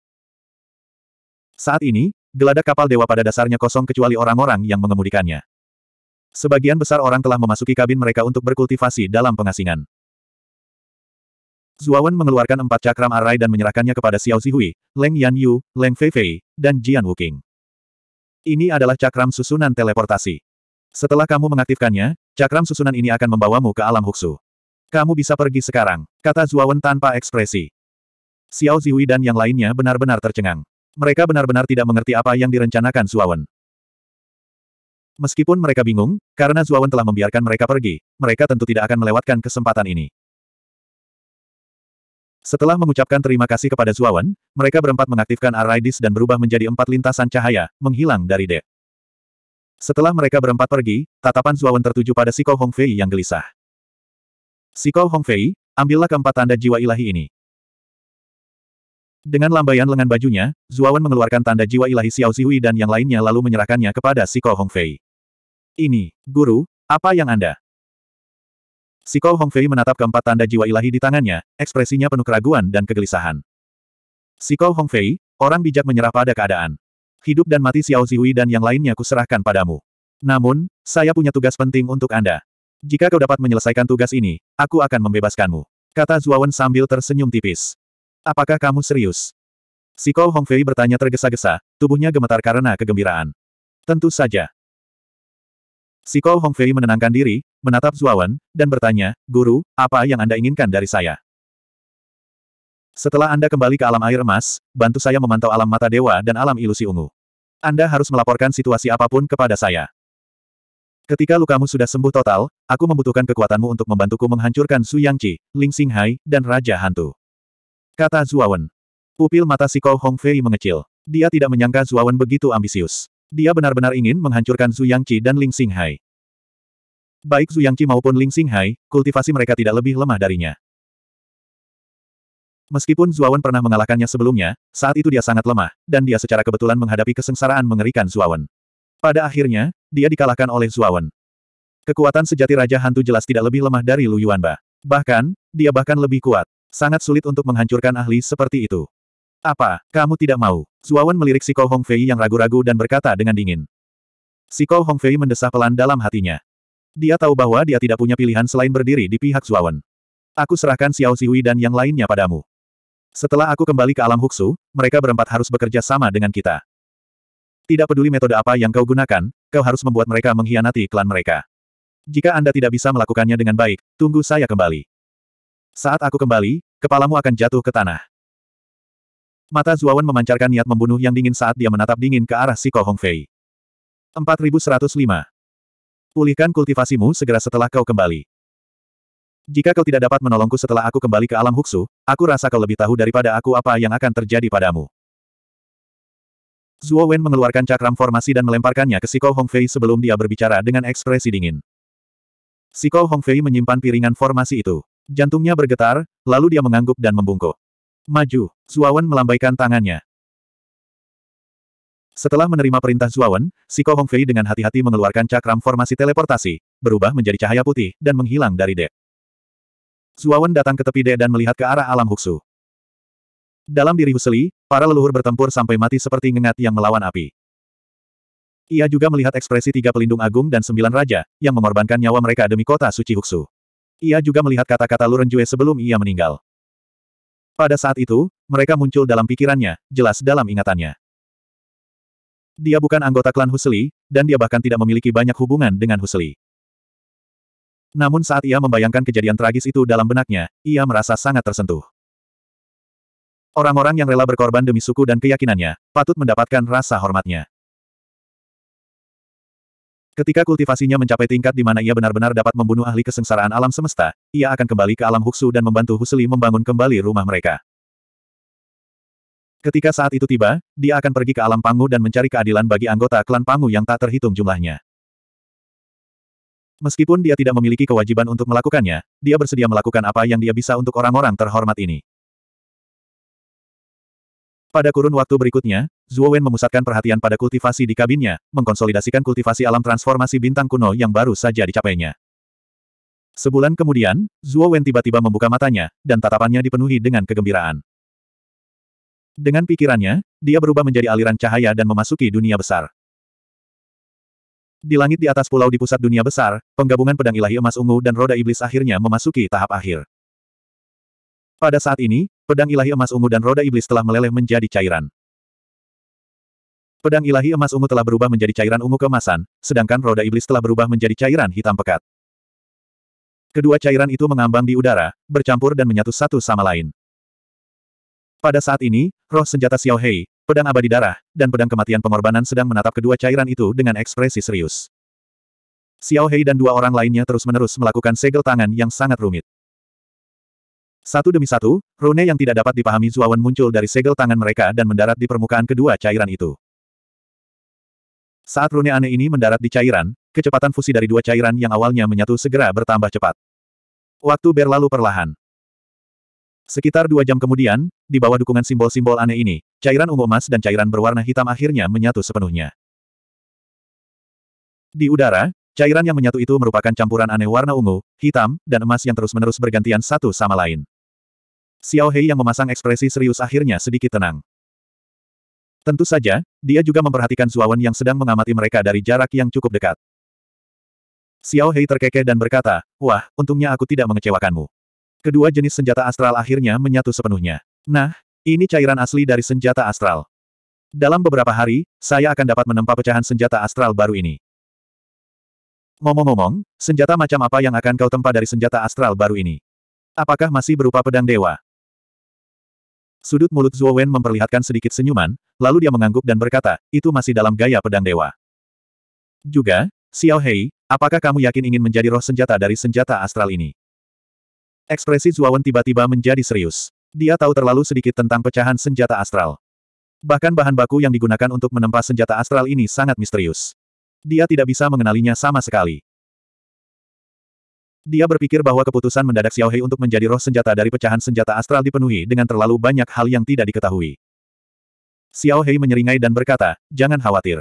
Saat ini, geladak kapal dewa pada dasarnya kosong kecuali orang-orang yang mengemudikannya. Sebagian besar orang telah memasuki kabin mereka untuk berkultivasi dalam pengasingan. Zuawan mengeluarkan empat cakram arai dan menyerahkannya kepada Xiao Zihui, Leng Yan Yu, Leng Fei Fei, dan Jian Wuking. Ini adalah cakram susunan teleportasi. Setelah kamu mengaktifkannya, cakram susunan ini akan membawamu ke alam huksu. Kamu bisa pergi sekarang, kata Zuawan tanpa ekspresi. Xiao Zihui dan yang lainnya benar-benar tercengang. Mereka benar-benar tidak mengerti apa yang direncanakan Zuawan. Meskipun mereka bingung, karena Zuawan telah membiarkan mereka pergi, mereka tentu tidak akan melewatkan kesempatan ini. Setelah mengucapkan terima kasih kepada Zuawan, mereka berempat mengaktifkan Araidis dan berubah menjadi empat lintasan cahaya, menghilang dari dek. Setelah mereka berempat pergi, tatapan Zuawan tertuju pada Siko Hongfei yang gelisah. Siko Hongfei, ambillah keempat tanda jiwa ilahi ini. Dengan lambaian lengan bajunya, Zuawan mengeluarkan tanda jiwa ilahi Xiao Zihui dan yang lainnya lalu menyerahkannya kepada Siko Hongfei. Ini, guru, apa yang Anda? Si Kou Hongfei menatap keempat tanda jiwa ilahi di tangannya, ekspresinya penuh keraguan dan kegelisahan. Si Kou Hongfei, orang bijak menyerah pada keadaan. Hidup dan mati Xiao Ziyu dan yang lainnya kuserahkan padamu. Namun, saya punya tugas penting untuk Anda. Jika kau dapat menyelesaikan tugas ini, aku akan membebaskanmu. Kata Zuawan sambil tersenyum tipis. Apakah kamu serius? Si Kou Hongfei bertanya tergesa-gesa, tubuhnya gemetar karena kegembiraan. Tentu saja. Si Kou Hongfei menenangkan diri, menatap Zuawan, dan bertanya, Guru, apa yang Anda inginkan dari saya? Setelah Anda kembali ke alam air emas, bantu saya memantau alam mata dewa dan alam ilusi ungu. Anda harus melaporkan situasi apapun kepada saya. Ketika lukamu sudah sembuh total, aku membutuhkan kekuatanmu untuk membantuku menghancurkan Su Yangqi, Ling Xinghai, dan Raja Hantu. Kata Zuawan. Pupil mata si Hong Fei mengecil. Dia tidak menyangka Zuawan begitu ambisius. Dia benar-benar ingin menghancurkan Su Yangqi dan Ling Xinghai. Baik Yangqi maupun Ling Xinghai, kultivasi mereka tidak lebih lemah darinya. Meskipun Zuawan pernah mengalahkannya sebelumnya, saat itu dia sangat lemah, dan dia secara kebetulan menghadapi kesengsaraan mengerikan Zuawan. Pada akhirnya, dia dikalahkan oleh Zuawan. Kekuatan sejati Raja Hantu jelas tidak lebih lemah dari Lu Yuanba. Bahkan, dia bahkan lebih kuat. Sangat sulit untuk menghancurkan ahli seperti itu. Apa, kamu tidak mau? Zuawan melirik Si Kou Hongfei yang ragu-ragu dan berkata dengan dingin. Si Kou Hongfei mendesah pelan dalam hatinya. Dia tahu bahwa dia tidak punya pilihan selain berdiri di pihak Zuawan. Aku serahkan Xiao Ziyu dan yang lainnya padamu. Setelah aku kembali ke alam Huksu, mereka berempat harus bekerja sama dengan kita. Tidak peduli metode apa yang kau gunakan, kau harus membuat mereka mengkhianati klan mereka. Jika Anda tidak bisa melakukannya dengan baik, tunggu saya kembali. Saat aku kembali, kepalamu akan jatuh ke tanah. Mata Zuawan memancarkan niat membunuh yang dingin saat dia menatap dingin ke arah Si Siko Hongfei. 4105 Pulihkan kultivasimu segera setelah kau kembali. Jika kau tidak dapat menolongku setelah aku kembali ke alam huksu, aku rasa kau lebih tahu daripada aku apa yang akan terjadi padamu. Zuo Wen mengeluarkan cakram formasi dan melemparkannya ke Siko Hongfei sebelum dia berbicara dengan ekspresi dingin. Siko Hongfei menyimpan piringan formasi itu. Jantungnya bergetar, lalu dia mengangguk dan membungkuk. Maju, Zhuo Wen melambaikan tangannya. Setelah menerima perintah Zuawan, Siko Hongfei dengan hati-hati mengeluarkan cakram formasi teleportasi, berubah menjadi cahaya putih, dan menghilang dari dek. Zuawan datang ke tepi dek dan melihat ke arah alam huksu. Dalam diri Huseli, para leluhur bertempur sampai mati seperti ngengat yang melawan api. Ia juga melihat ekspresi tiga pelindung agung dan sembilan raja, yang mengorbankan nyawa mereka demi kota suci huksu. Ia juga melihat kata-kata Luren Jue sebelum ia meninggal. Pada saat itu, mereka muncul dalam pikirannya, jelas dalam ingatannya. Dia bukan anggota klan Husli, dan dia bahkan tidak memiliki banyak hubungan dengan Husli. Namun saat ia membayangkan kejadian tragis itu dalam benaknya, ia merasa sangat tersentuh. Orang-orang yang rela berkorban demi suku dan keyakinannya, patut mendapatkan rasa hormatnya. Ketika kultivasinya mencapai tingkat di mana ia benar-benar dapat membunuh ahli kesengsaraan alam semesta, ia akan kembali ke alam Huksu dan membantu Husli membangun kembali rumah mereka. Ketika saat itu tiba, dia akan pergi ke alam Pangu dan mencari keadilan bagi anggota klan Pangu yang tak terhitung jumlahnya. Meskipun dia tidak memiliki kewajiban untuk melakukannya, dia bersedia melakukan apa yang dia bisa untuk orang-orang terhormat ini. Pada kurun waktu berikutnya, Zhuo Wen memusatkan perhatian pada kultivasi di kabinnya, mengkonsolidasikan kultivasi alam transformasi bintang kuno yang baru saja dicapainya. Sebulan kemudian, Zhuo Wen tiba-tiba membuka matanya, dan tatapannya dipenuhi dengan kegembiraan. Dengan pikirannya, dia berubah menjadi aliran cahaya dan memasuki dunia besar. Di langit di atas pulau di pusat dunia besar, penggabungan pedang ilahi emas ungu dan roda iblis akhirnya memasuki tahap akhir. Pada saat ini, pedang ilahi emas ungu dan roda iblis telah meleleh menjadi cairan. Pedang ilahi emas ungu telah berubah menjadi cairan ungu kemasan, sedangkan roda iblis telah berubah menjadi cairan hitam pekat. Kedua cairan itu mengambang di udara, bercampur dan menyatu satu sama lain. Pada saat ini, roh senjata Xiao Hei, pedang abadi darah, dan pedang kematian pengorbanan sedang menatap kedua cairan itu dengan ekspresi serius. Xiao Hei dan dua orang lainnya terus-menerus melakukan segel tangan yang sangat rumit. Satu demi satu, rune yang tidak dapat dipahami Zuawan muncul dari segel tangan mereka dan mendarat di permukaan kedua cairan itu. Saat rune aneh ini mendarat di cairan, kecepatan fusi dari dua cairan yang awalnya menyatu segera bertambah cepat. Waktu berlalu perlahan. Sekitar dua jam kemudian, di bawah dukungan simbol-simbol aneh ini, cairan ungu emas dan cairan berwarna hitam akhirnya menyatu sepenuhnya. Di udara, cairan yang menyatu itu merupakan campuran aneh warna ungu, hitam, dan emas yang terus-menerus bergantian satu sama lain. Xiao Hei yang memasang ekspresi serius akhirnya sedikit tenang. Tentu saja, dia juga memperhatikan Zuawan yang sedang mengamati mereka dari jarak yang cukup dekat. Xiao Hei terkekeh dan berkata, Wah, untungnya aku tidak mengecewakanmu. Kedua jenis senjata astral akhirnya menyatu sepenuhnya. Nah, ini cairan asli dari senjata astral. Dalam beberapa hari, saya akan dapat menempa pecahan senjata astral baru ini. Ngomong-ngomong, senjata macam apa yang akan kau tempa dari senjata astral baru ini? Apakah masih berupa pedang dewa? Sudut mulut Zhuo Wen memperlihatkan sedikit senyuman, lalu dia mengangguk dan berkata, itu masih dalam gaya pedang dewa. Juga, Xiao Hei, apakah kamu yakin ingin menjadi roh senjata dari senjata astral ini? Ekspresi Zuawan tiba-tiba menjadi serius. Dia tahu terlalu sedikit tentang pecahan senjata astral. Bahkan bahan baku yang digunakan untuk menempa senjata astral ini sangat misterius. Dia tidak bisa mengenalinya sama sekali. Dia berpikir bahwa keputusan mendadak Xiao Hei untuk menjadi roh senjata dari pecahan senjata astral dipenuhi dengan terlalu banyak hal yang tidak diketahui. Xiao Hei menyeringai dan berkata, jangan khawatir.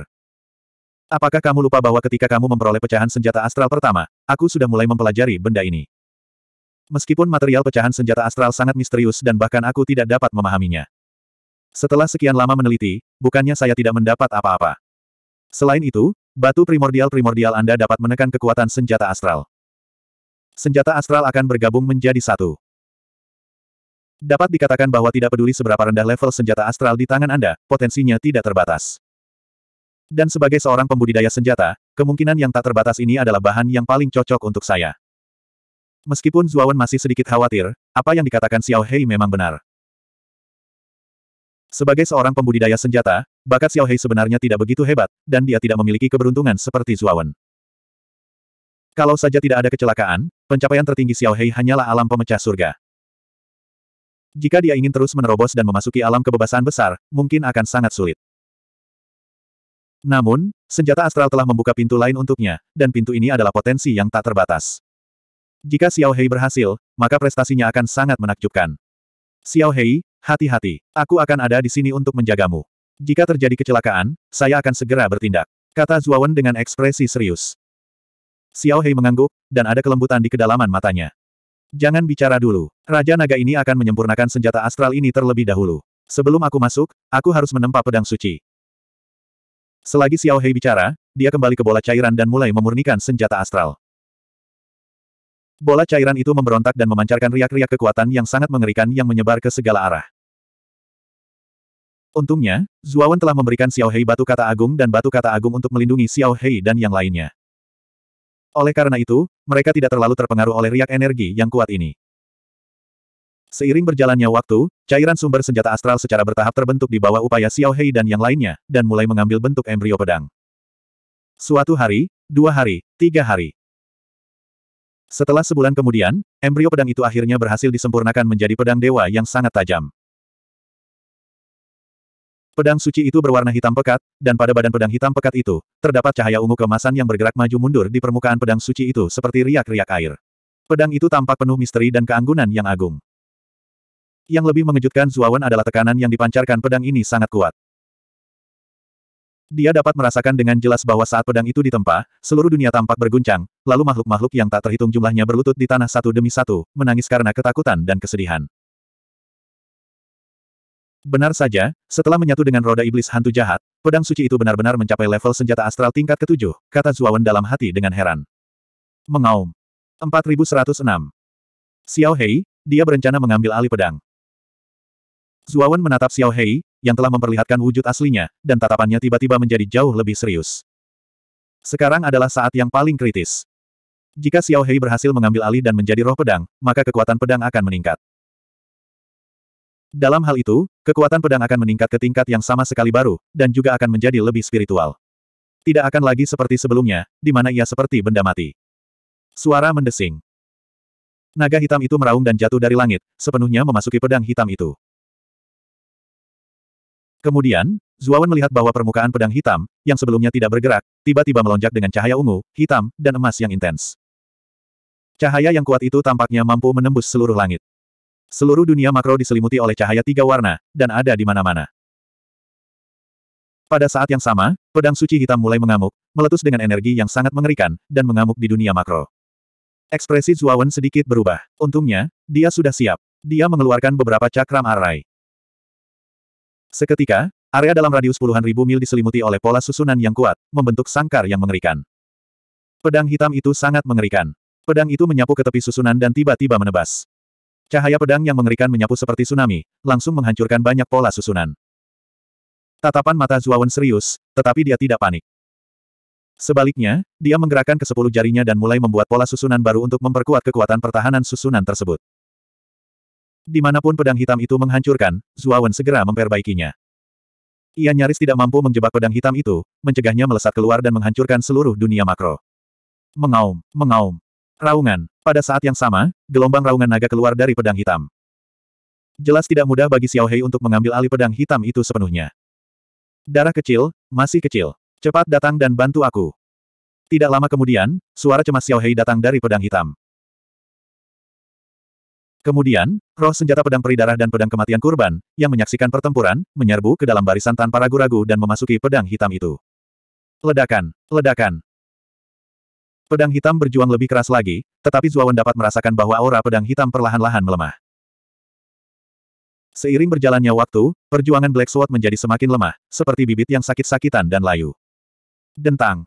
Apakah kamu lupa bahwa ketika kamu memperoleh pecahan senjata astral pertama, aku sudah mulai mempelajari benda ini? Meskipun material pecahan senjata astral sangat misterius dan bahkan aku tidak dapat memahaminya. Setelah sekian lama meneliti, bukannya saya tidak mendapat apa-apa. Selain itu, batu primordial-primordial Anda dapat menekan kekuatan senjata astral. Senjata astral akan bergabung menjadi satu. Dapat dikatakan bahwa tidak peduli seberapa rendah level senjata astral di tangan Anda, potensinya tidak terbatas. Dan sebagai seorang pembudidaya senjata, kemungkinan yang tak terbatas ini adalah bahan yang paling cocok untuk saya. Meskipun Zuawan masih sedikit khawatir, apa yang dikatakan Xiao Hei memang benar. Sebagai seorang pembudidaya senjata, bakat Xiao Hei sebenarnya tidak begitu hebat, dan dia tidak memiliki keberuntungan seperti Zuawan. Kalau saja tidak ada kecelakaan, pencapaian tertinggi Xiao Hei hanyalah alam pemecah surga. Jika dia ingin terus menerobos dan memasuki alam kebebasan besar, mungkin akan sangat sulit. Namun, senjata astral telah membuka pintu lain untuknya, dan pintu ini adalah potensi yang tak terbatas. Jika Xiao Hei berhasil, maka prestasinya akan sangat menakjubkan. Xiao Hei, hati-hati. Aku akan ada di sini untuk menjagamu. Jika terjadi kecelakaan, saya akan segera bertindak. Kata Wen dengan ekspresi serius. Xiao Hei mengangguk, dan ada kelembutan di kedalaman matanya. Jangan bicara dulu. Raja Naga ini akan menyempurnakan senjata astral ini terlebih dahulu. Sebelum aku masuk, aku harus menempa pedang suci. Selagi Xiao Hei bicara, dia kembali ke bola cairan dan mulai memurnikan senjata astral. Bola cairan itu memberontak dan memancarkan riak-riak kekuatan yang sangat mengerikan yang menyebar ke segala arah. Untungnya, Zuawan telah memberikan Xiao Hei batu kata agung dan batu kata agung untuk melindungi Xiao Hei dan yang lainnya. Oleh karena itu, mereka tidak terlalu terpengaruh oleh riak energi yang kuat ini. Seiring berjalannya waktu, cairan sumber senjata astral secara bertahap terbentuk di bawah upaya Xiao Hei dan yang lainnya, dan mulai mengambil bentuk embrio pedang. Suatu hari, dua hari, tiga hari. Setelah sebulan kemudian, embrio pedang itu akhirnya berhasil disempurnakan menjadi pedang dewa yang sangat tajam. Pedang suci itu berwarna hitam pekat, dan pada badan pedang hitam pekat itu, terdapat cahaya ungu kemasan yang bergerak maju mundur di permukaan pedang suci itu seperti riak-riak air. Pedang itu tampak penuh misteri dan keanggunan yang agung. Yang lebih mengejutkan Zuawan adalah tekanan yang dipancarkan pedang ini sangat kuat. Dia dapat merasakan dengan jelas bahwa saat pedang itu ditempa, seluruh dunia tampak berguncang, lalu makhluk-makhluk yang tak terhitung jumlahnya berlutut di tanah satu demi satu, menangis karena ketakutan dan kesedihan. Benar saja, setelah menyatu dengan roda iblis hantu jahat, pedang suci itu benar-benar mencapai level senjata astral tingkat ketujuh, kata Zuawan dalam hati dengan heran. Mengaum. 4106. Xiao Hei, dia berencana mengambil alih pedang. Zuawan menatap Xiao Hei, yang telah memperlihatkan wujud aslinya, dan tatapannya tiba-tiba menjadi jauh lebih serius. Sekarang adalah saat yang paling kritis. Jika Xiao Hei berhasil mengambil alih dan menjadi roh pedang, maka kekuatan pedang akan meningkat. Dalam hal itu, kekuatan pedang akan meningkat ke tingkat yang sama sekali baru, dan juga akan menjadi lebih spiritual. Tidak akan lagi seperti sebelumnya, di mana ia seperti benda mati. Suara mendesing. Naga hitam itu meraung dan jatuh dari langit, sepenuhnya memasuki pedang hitam itu. Kemudian, Zuawan melihat bahwa permukaan pedang hitam, yang sebelumnya tidak bergerak, tiba-tiba melonjak dengan cahaya ungu, hitam, dan emas yang intens. Cahaya yang kuat itu tampaknya mampu menembus seluruh langit. Seluruh dunia makro diselimuti oleh cahaya tiga warna, dan ada di mana-mana. Pada saat yang sama, pedang suci hitam mulai mengamuk, meletus dengan energi yang sangat mengerikan, dan mengamuk di dunia makro. Ekspresi Zuawan sedikit berubah. Untungnya, dia sudah siap. Dia mengeluarkan beberapa cakram arai. Seketika, area dalam radius puluhan ribu mil diselimuti oleh pola susunan yang kuat, membentuk sangkar yang mengerikan. Pedang hitam itu sangat mengerikan. Pedang itu menyapu ke tepi susunan dan tiba-tiba menebas. Cahaya pedang yang mengerikan menyapu seperti tsunami, langsung menghancurkan banyak pola susunan. Tatapan mata Zuawan serius, tetapi dia tidak panik. Sebaliknya, dia menggerakkan ke sepuluh jarinya dan mulai membuat pola susunan baru untuk memperkuat kekuatan pertahanan susunan tersebut. Dimanapun pedang hitam itu menghancurkan, Zuawan segera memperbaikinya. Ia nyaris tidak mampu menjebak pedang hitam itu, mencegahnya melesat keluar dan menghancurkan seluruh dunia makro. Mengaum, mengaum. Raungan. Pada saat yang sama, gelombang raungan naga keluar dari pedang hitam. Jelas tidak mudah bagi Xiao Hei untuk mengambil alih pedang hitam itu sepenuhnya. Darah kecil, masih kecil. Cepat datang dan bantu aku. Tidak lama kemudian, suara cemas Xiao Hei datang dari pedang hitam. Kemudian, roh senjata pedang peridarah dan pedang kematian kurban, yang menyaksikan pertempuran, menyerbu ke dalam barisan tanpa ragu-ragu dan memasuki pedang hitam itu. Ledakan! Ledakan! Pedang hitam berjuang lebih keras lagi, tetapi Zuawan dapat merasakan bahwa aura pedang hitam perlahan-lahan melemah. Seiring berjalannya waktu, perjuangan Black Sword menjadi semakin lemah, seperti bibit yang sakit-sakitan dan layu. Dentang.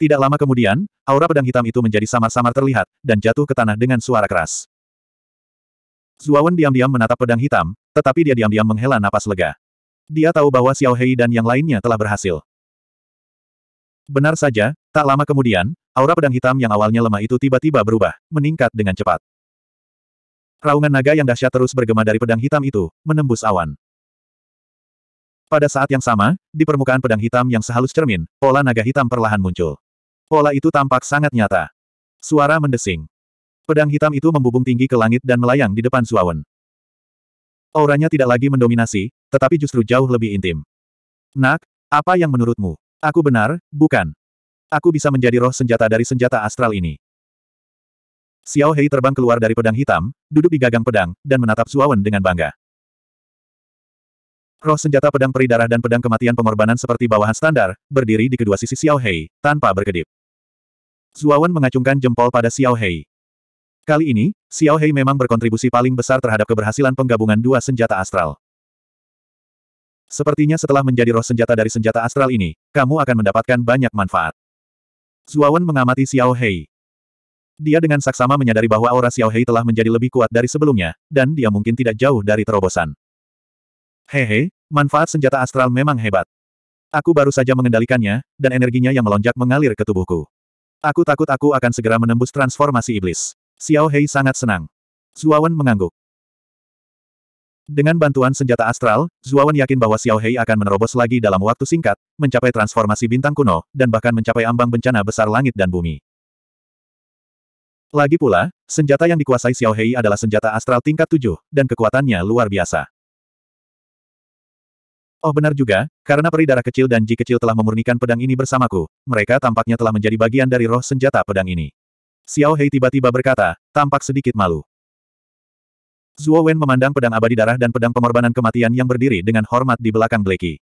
Tidak lama kemudian, aura pedang hitam itu menjadi samar-samar terlihat, dan jatuh ke tanah dengan suara keras. Zuawan diam-diam menatap pedang hitam, tetapi dia diam-diam menghela napas lega. Dia tahu bahwa Xiao Hei dan yang lainnya telah berhasil. Benar saja, tak lama kemudian, aura pedang hitam yang awalnya lemah itu tiba-tiba berubah, meningkat dengan cepat. Raungan naga yang dahsyat terus bergema dari pedang hitam itu, menembus awan. Pada saat yang sama, di permukaan pedang hitam yang sehalus cermin, pola naga hitam perlahan muncul. Pola itu tampak sangat nyata. Suara mendesing. Pedang hitam itu membubung tinggi ke langit dan melayang di depan Suawen. Auranya tidak lagi mendominasi, tetapi justru jauh lebih intim. Nak, apa yang menurutmu? Aku benar, bukan? Aku bisa menjadi roh senjata dari senjata astral ini. Xiao Hei terbang keluar dari pedang hitam, duduk di gagang pedang, dan menatap Suawen dengan bangga. Roh senjata pedang peri darah dan pedang kematian pengorbanan seperti bawahan standar, berdiri di kedua sisi Xiao Hei, tanpa berkedip. Zuawan mengacungkan jempol pada Xiao Hei. Kali ini, Xiao Hei memang berkontribusi paling besar terhadap keberhasilan penggabungan dua senjata astral. Sepertinya setelah menjadi roh senjata dari senjata astral ini, kamu akan mendapatkan banyak manfaat. Zuawan mengamati Xiao Hei. Dia dengan saksama menyadari bahwa aura Xiao Hei telah menjadi lebih kuat dari sebelumnya, dan dia mungkin tidak jauh dari terobosan. Hehe, manfaat senjata astral memang hebat. Aku baru saja mengendalikannya, dan energinya yang melonjak mengalir ke tubuhku. Aku takut aku akan segera menembus transformasi iblis. Xiao Hei sangat senang. Zuawan mengangguk. Dengan bantuan senjata astral, Zuawan yakin bahwa Xiao Hei akan menerobos lagi dalam waktu singkat, mencapai transformasi bintang kuno, dan bahkan mencapai ambang bencana besar langit dan bumi. Lagi pula, senjata yang dikuasai Xiao Hei adalah senjata astral tingkat 7, dan kekuatannya luar biasa. Oh benar juga, karena peri darah kecil dan Ji kecil telah memurnikan pedang ini bersamaku, mereka tampaknya telah menjadi bagian dari roh senjata pedang ini. Xiao Hei tiba-tiba berkata, tampak sedikit malu. Zuo Wen memandang pedang abadi darah dan pedang pengorbanan kematian yang berdiri dengan hormat di belakang Bleki.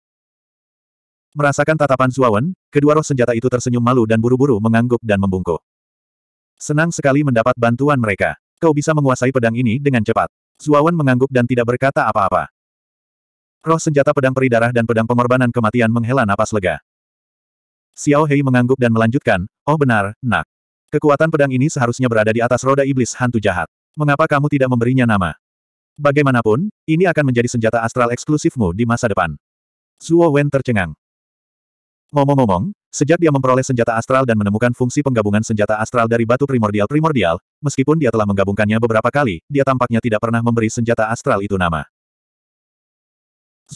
Merasakan tatapan Zuo Wen, kedua roh senjata itu tersenyum malu dan buru-buru mengangguk dan membungkuk. Senang sekali mendapat bantuan mereka. Kau bisa menguasai pedang ini dengan cepat. Zuo Wen mengangguk dan tidak berkata apa-apa. Roh senjata pedang peri darah dan pedang pengorbanan kematian menghela napas lega. Xiao Hei mengangguk dan melanjutkan, oh benar, nak. Kekuatan pedang ini seharusnya berada di atas roda iblis hantu jahat. Mengapa kamu tidak memberinya nama? Bagaimanapun, ini akan menjadi senjata astral eksklusifmu di masa depan. Zuo Wen tercengang. Ngomong-ngomong, sejak dia memperoleh senjata astral dan menemukan fungsi penggabungan senjata astral dari batu primordial-primordial, meskipun dia telah menggabungkannya beberapa kali, dia tampaknya tidak pernah memberi senjata astral itu nama.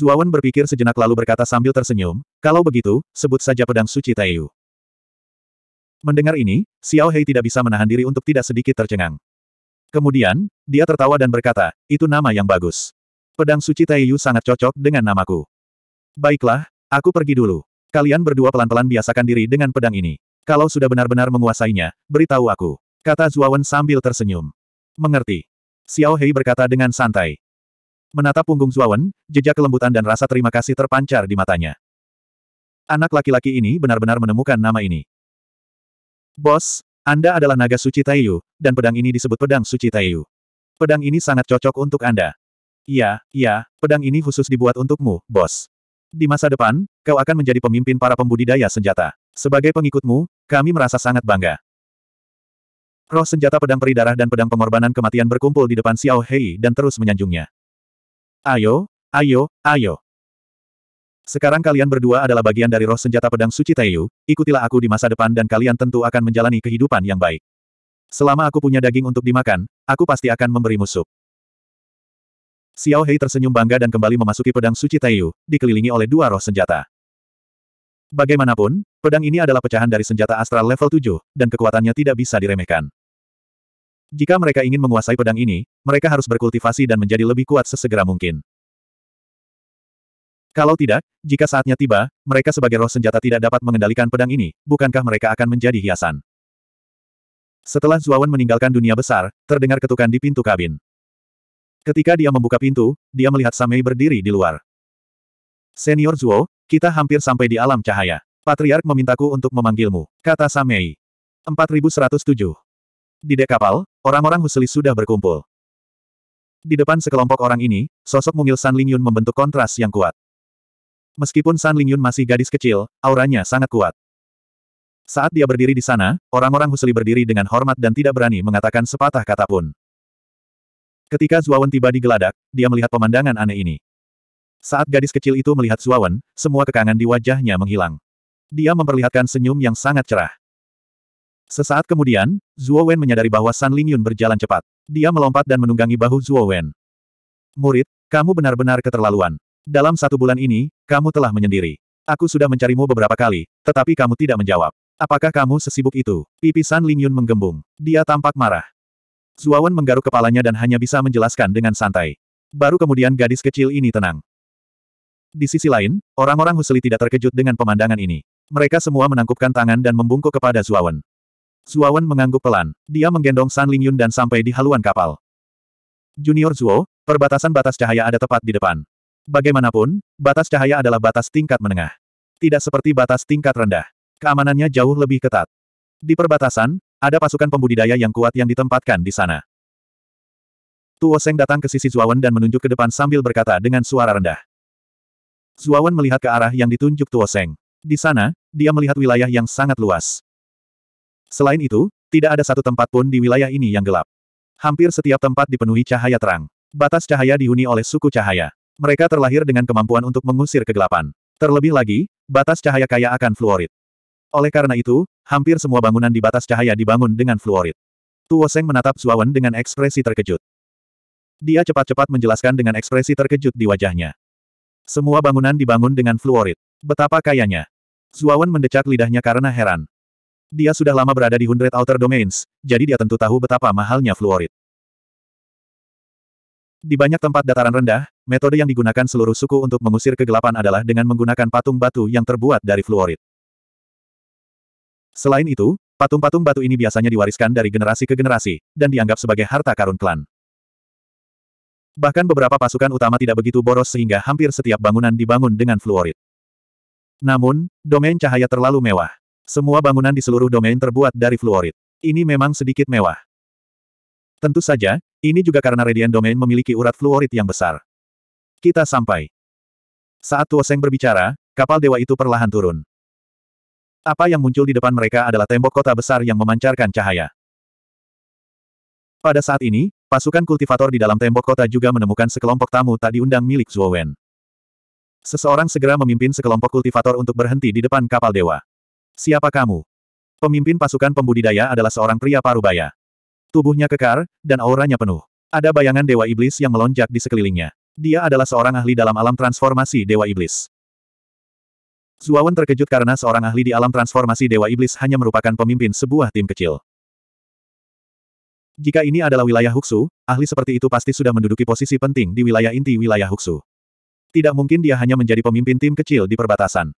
Wen berpikir sejenak lalu berkata sambil tersenyum, kalau begitu, sebut saja pedang suci Taiyu. Mendengar ini, Xiao Hei tidak bisa menahan diri untuk tidak sedikit tercengang. Kemudian, dia tertawa dan berkata, itu nama yang bagus. Pedang suci Taiyu sangat cocok dengan namaku. Baiklah, aku pergi dulu. Kalian berdua pelan-pelan biasakan diri dengan pedang ini. Kalau sudah benar-benar menguasainya, beritahu aku. Kata Zuawan sambil tersenyum. Mengerti. Xiao Hei berkata dengan santai. Menatap punggung Zuawan, jejak kelembutan dan rasa terima kasih terpancar di matanya. Anak laki-laki ini benar-benar menemukan nama ini. Bos, Anda adalah naga suci Taiyu, dan pedang ini disebut pedang suci Taiyu. Pedang ini sangat cocok untuk Anda. Ya, ya, pedang ini khusus dibuat untukmu, bos. Di masa depan, kau akan menjadi pemimpin para pembudidaya senjata. Sebagai pengikutmu, kami merasa sangat bangga. Roh senjata pedang peri darah dan pedang pengorbanan kematian berkumpul di depan Xiao Hei dan terus menyanjungnya. Ayo, ayo, ayo. Sekarang kalian berdua adalah bagian dari roh senjata pedang suci Taiyu, ikutilah aku di masa depan dan kalian tentu akan menjalani kehidupan yang baik. Selama aku punya daging untuk dimakan, aku pasti akan memberi musuh. Xiao Hei tersenyum bangga dan kembali memasuki pedang suci Taiyu, dikelilingi oleh dua roh senjata. Bagaimanapun, pedang ini adalah pecahan dari senjata astral level 7, dan kekuatannya tidak bisa diremehkan. Jika mereka ingin menguasai pedang ini, mereka harus berkultivasi dan menjadi lebih kuat sesegera mungkin. Kalau tidak, jika saatnya tiba, mereka sebagai roh senjata tidak dapat mengendalikan pedang ini, bukankah mereka akan menjadi hiasan? Setelah Zuawan meninggalkan dunia besar, terdengar ketukan di pintu kabin. Ketika dia membuka pintu, dia melihat Samei berdiri di luar. Senior Zuo, kita hampir sampai di alam cahaya. Patriark memintaku untuk memanggilmu, kata Samei. 4107. Di dek kapal, orang-orang Husli sudah berkumpul. Di depan sekelompok orang ini, sosok mungil San Lingyun membentuk kontras yang kuat. Meskipun San Lingyun masih gadis kecil, auranya sangat kuat. Saat dia berdiri di sana, orang-orang Husli berdiri dengan hormat dan tidak berani mengatakan sepatah kata pun. Ketika Zuawan tiba di geladak, dia melihat pemandangan aneh ini. Saat gadis kecil itu melihat Zuawan, semua kekangan di wajahnya menghilang. Dia memperlihatkan senyum yang sangat cerah. Sesaat kemudian, Zuo menyadari bahwa San Lingyun berjalan cepat. Dia melompat dan menunggangi bahu Zuo Murid, kamu benar-benar keterlaluan. Dalam satu bulan ini, kamu telah menyendiri. Aku sudah mencarimu beberapa kali, tetapi kamu tidak menjawab. Apakah kamu sesibuk itu? Pipisan Ling Yun menggembung. Dia tampak marah. Zuawan menggaruk kepalanya dan hanya bisa menjelaskan dengan santai. Baru kemudian gadis kecil ini tenang. Di sisi lain, orang-orang Husli tidak terkejut dengan pemandangan ini. Mereka semua menangkupkan tangan dan membungkuk kepada Zuawan. Zuawan mengangguk pelan. Dia menggendong San Ling Yun dan sampai di haluan kapal. Junior Zuo, perbatasan batas cahaya ada tepat di depan. Bagaimanapun, batas cahaya adalah batas tingkat menengah. Tidak seperti batas tingkat rendah. Keamanannya jauh lebih ketat. Di perbatasan, ada pasukan pembudidaya yang kuat yang ditempatkan di sana. Tuo Seng datang ke sisi Zuawan dan menunjuk ke depan sambil berkata dengan suara rendah. Zuawan melihat ke arah yang ditunjuk Tuo Seng. Di sana, dia melihat wilayah yang sangat luas. Selain itu, tidak ada satu tempat pun di wilayah ini yang gelap. Hampir setiap tempat dipenuhi cahaya terang. Batas cahaya dihuni oleh suku cahaya. Mereka terlahir dengan kemampuan untuk mengusir kegelapan. Terlebih lagi, batas cahaya kaya akan fluorit. Oleh karena itu, hampir semua bangunan di batas cahaya dibangun dengan fluorit. Tuo Seng menatap Suawen dengan ekspresi terkejut. Dia cepat-cepat menjelaskan dengan ekspresi terkejut di wajahnya. Semua bangunan dibangun dengan fluorit. Betapa kayanya. Suawen mendecak lidahnya karena heran. Dia sudah lama berada di Hundred Outer Domains, jadi dia tentu tahu betapa mahalnya fluorit. Di banyak tempat dataran rendah, metode yang digunakan seluruh suku untuk mengusir kegelapan adalah dengan menggunakan patung batu yang terbuat dari fluorit. Selain itu, patung-patung batu ini biasanya diwariskan dari generasi ke generasi, dan dianggap sebagai harta karun klan. Bahkan beberapa pasukan utama tidak begitu boros sehingga hampir setiap bangunan dibangun dengan fluorit. Namun, domain cahaya terlalu mewah. Semua bangunan di seluruh domain terbuat dari fluorit. Ini memang sedikit mewah. Tentu saja, ini juga karena Radiant Domain memiliki urat fluorit yang besar. Kita sampai. Saat Tuo Seng berbicara, kapal dewa itu perlahan turun. Apa yang muncul di depan mereka adalah tembok kota besar yang memancarkan cahaya. Pada saat ini, pasukan kultivator di dalam tembok kota juga menemukan sekelompok tamu tak diundang milik Zuo Wen. Seseorang segera memimpin sekelompok kultivator untuk berhenti di depan kapal dewa. Siapa kamu? Pemimpin pasukan pembudidaya adalah seorang pria parubaya. Tubuhnya kekar, dan auranya penuh. Ada bayangan Dewa Iblis yang melonjak di sekelilingnya. Dia adalah seorang ahli dalam alam transformasi Dewa Iblis. Zuawan terkejut karena seorang ahli di alam transformasi Dewa Iblis hanya merupakan pemimpin sebuah tim kecil. Jika ini adalah wilayah Huksu, ahli seperti itu pasti sudah menduduki posisi penting di wilayah inti wilayah Huksu. Tidak mungkin dia hanya menjadi pemimpin tim kecil di perbatasan.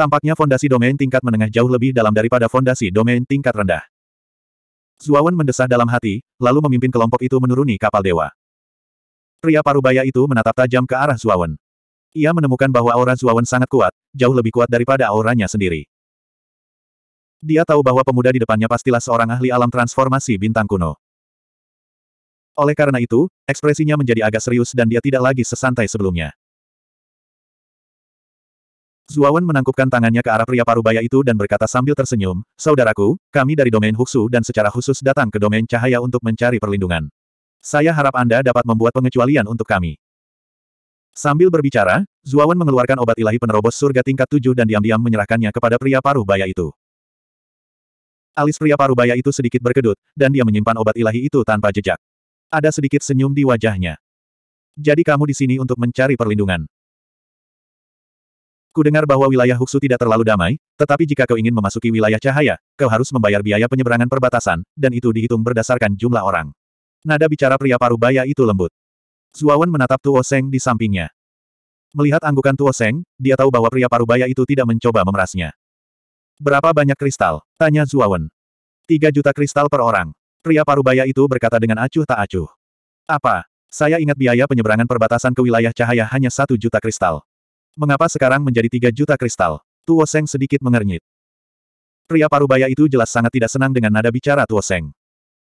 Tampaknya fondasi domain tingkat menengah jauh lebih dalam daripada fondasi domain tingkat rendah. Zuawan mendesah dalam hati, lalu memimpin kelompok itu menuruni kapal dewa. Pria parubaya itu menatap tajam ke arah Zuawan. Ia menemukan bahwa aura Zuawan sangat kuat, jauh lebih kuat daripada auranya sendiri. Dia tahu bahwa pemuda di depannya pastilah seorang ahli alam transformasi bintang kuno. Oleh karena itu, ekspresinya menjadi agak serius dan dia tidak lagi sesantai sebelumnya. Zuawan menangkupkan tangannya ke arah pria parubaya itu dan berkata sambil tersenyum, Saudaraku, kami dari domain Huxu dan secara khusus datang ke domain cahaya untuk mencari perlindungan. Saya harap Anda dapat membuat pengecualian untuk kami. Sambil berbicara, Zuawan mengeluarkan obat ilahi penerobos surga tingkat tujuh dan diam-diam menyerahkannya kepada pria parubaya itu. Alis pria parubaya itu sedikit berkedut, dan dia menyimpan obat ilahi itu tanpa jejak. Ada sedikit senyum di wajahnya. Jadi kamu di sini untuk mencari perlindungan. Kudengar bahwa wilayah Huksu tidak terlalu damai, tetapi jika kau ingin memasuki wilayah cahaya, kau harus membayar biaya penyeberangan perbatasan, dan itu dihitung berdasarkan jumlah orang. Nada bicara pria Parubaya itu lembut. Zuawan menatap Tuo Seng di sampingnya. Melihat anggukan Tuo Seng, dia tahu bahwa pria Parubaya itu tidak mencoba memerasnya. Berapa banyak kristal? Tanya Zuawan. Tiga juta kristal per orang. Pria Parubaya itu berkata dengan acuh tak acuh. Apa? Saya ingat biaya penyeberangan perbatasan ke wilayah cahaya hanya satu juta kristal. Mengapa sekarang menjadi tiga juta kristal? Tuo Seng sedikit mengernyit. Pria parubaya itu jelas sangat tidak senang dengan nada bicara Tuo Seng.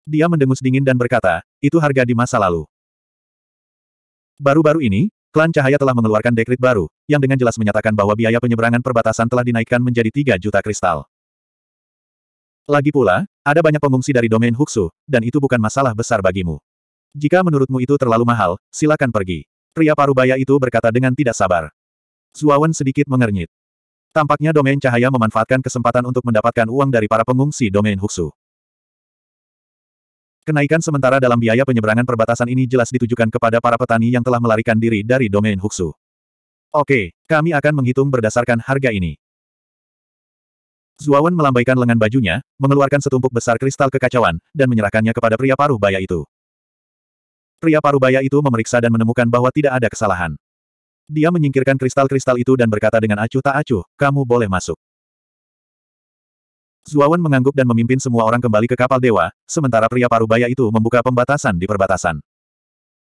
Dia mendengus dingin dan berkata, itu harga di masa lalu. Baru-baru ini, Klan Cahaya telah mengeluarkan dekrit baru, yang dengan jelas menyatakan bahwa biaya penyeberangan perbatasan telah dinaikkan menjadi tiga juta kristal. Lagi pula, ada banyak pengungsi dari domain Huxu, dan itu bukan masalah besar bagimu. Jika menurutmu itu terlalu mahal, silakan pergi. Pria parubaya itu berkata dengan tidak sabar. Zuawan sedikit mengernyit. Tampaknya domain cahaya memanfaatkan kesempatan untuk mendapatkan uang dari para pengungsi domain Huxu. Kenaikan sementara dalam biaya penyeberangan perbatasan ini jelas ditujukan kepada para petani yang telah melarikan diri dari domain Huxu. Oke, kami akan menghitung berdasarkan harga ini. Zuawan melambaikan lengan bajunya, mengeluarkan setumpuk besar kristal kekacauan, dan menyerahkannya kepada pria paruh baya itu. Pria paruh baya itu memeriksa dan menemukan bahwa tidak ada kesalahan. Dia menyingkirkan kristal-kristal itu dan berkata dengan acuh tak acuh, kamu boleh masuk. Zuawan mengangguk dan memimpin semua orang kembali ke kapal dewa, sementara pria parubaya itu membuka pembatasan di perbatasan.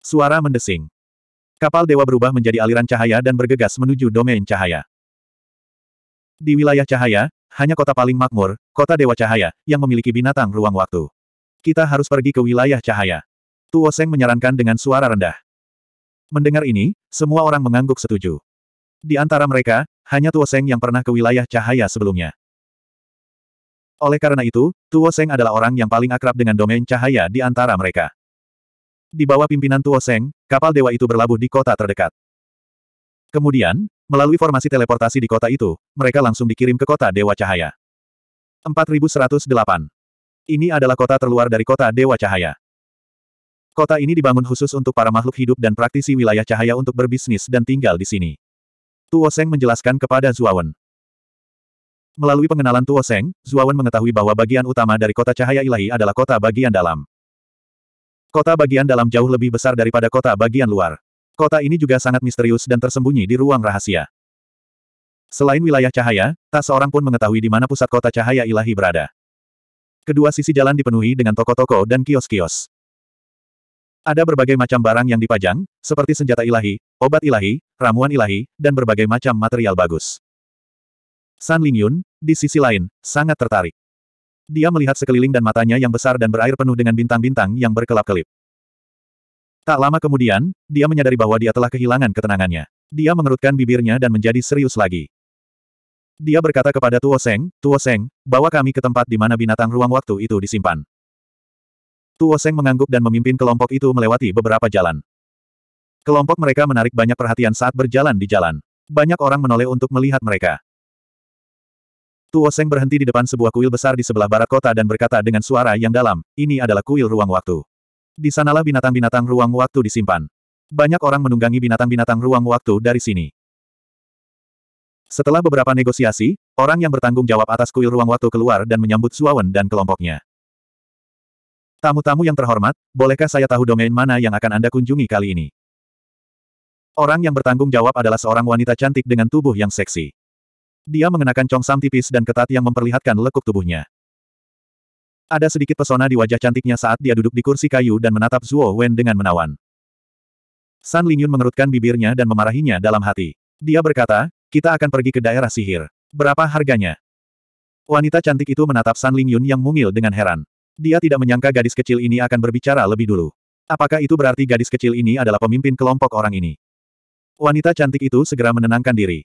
Suara mendesing. Kapal dewa berubah menjadi aliran cahaya dan bergegas menuju domain cahaya. Di wilayah cahaya, hanya kota paling makmur, kota dewa cahaya, yang memiliki binatang ruang waktu. Kita harus pergi ke wilayah cahaya. Tuoseng menyarankan dengan suara rendah. Mendengar ini, semua orang mengangguk setuju. Di antara mereka, hanya Tuo Seng yang pernah ke wilayah cahaya sebelumnya. Oleh karena itu, Tuo Seng adalah orang yang paling akrab dengan domain cahaya di antara mereka. Di bawah pimpinan Tuo Seng, kapal dewa itu berlabuh di kota terdekat. Kemudian, melalui formasi teleportasi di kota itu, mereka langsung dikirim ke kota Dewa Cahaya. 4108. Ini adalah kota terluar dari kota Dewa Cahaya. Kota ini dibangun khusus untuk para makhluk hidup dan praktisi wilayah cahaya untuk berbisnis dan tinggal di sini. Tuo Seng menjelaskan kepada Zuawan. Melalui pengenalan Tuo Seng, Zuawan mengetahui bahwa bagian utama dari kota cahaya ilahi adalah kota bagian dalam. Kota bagian dalam jauh lebih besar daripada kota bagian luar. Kota ini juga sangat misterius dan tersembunyi di ruang rahasia. Selain wilayah cahaya, tak seorang pun mengetahui di mana pusat kota cahaya ilahi berada. Kedua sisi jalan dipenuhi dengan toko-toko dan kios-kios. Ada berbagai macam barang yang dipajang, seperti senjata ilahi, obat ilahi, ramuan ilahi, dan berbagai macam material bagus. San Lingyun, di sisi lain, sangat tertarik. Dia melihat sekeliling dan matanya yang besar dan berair penuh dengan bintang-bintang yang berkelap-kelip. Tak lama kemudian, dia menyadari bahwa dia telah kehilangan ketenangannya. Dia mengerutkan bibirnya dan menjadi serius lagi. Dia berkata kepada Tuo Seng, Tuo Seng, bawa kami ke tempat di mana binatang ruang waktu itu disimpan. Tuo Seng mengangguk dan memimpin kelompok itu melewati beberapa jalan. Kelompok mereka menarik banyak perhatian saat berjalan di jalan. Banyak orang menoleh untuk melihat mereka. Tuo Seng berhenti di depan sebuah kuil besar di sebelah barat kota dan berkata dengan suara yang dalam, ini adalah kuil ruang waktu. Di sanalah binatang-binatang ruang waktu disimpan. Banyak orang menunggangi binatang-binatang ruang waktu dari sini. Setelah beberapa negosiasi, orang yang bertanggung jawab atas kuil ruang waktu keluar dan menyambut Suawen dan kelompoknya. Tamu-tamu yang terhormat, bolehkah saya tahu domain mana yang akan Anda kunjungi kali ini? Orang yang bertanggung jawab adalah seorang wanita cantik dengan tubuh yang seksi. Dia mengenakan congsam tipis dan ketat yang memperlihatkan lekuk tubuhnya. Ada sedikit pesona di wajah cantiknya saat dia duduk di kursi kayu dan menatap Zuo Wen dengan menawan. San Lingyun mengerutkan bibirnya dan memarahinya dalam hati. Dia berkata, kita akan pergi ke daerah sihir. Berapa harganya? Wanita cantik itu menatap San Lingyun yang mungil dengan heran. Dia tidak menyangka gadis kecil ini akan berbicara lebih dulu. Apakah itu berarti gadis kecil ini adalah pemimpin kelompok orang ini? Wanita cantik itu segera menenangkan diri.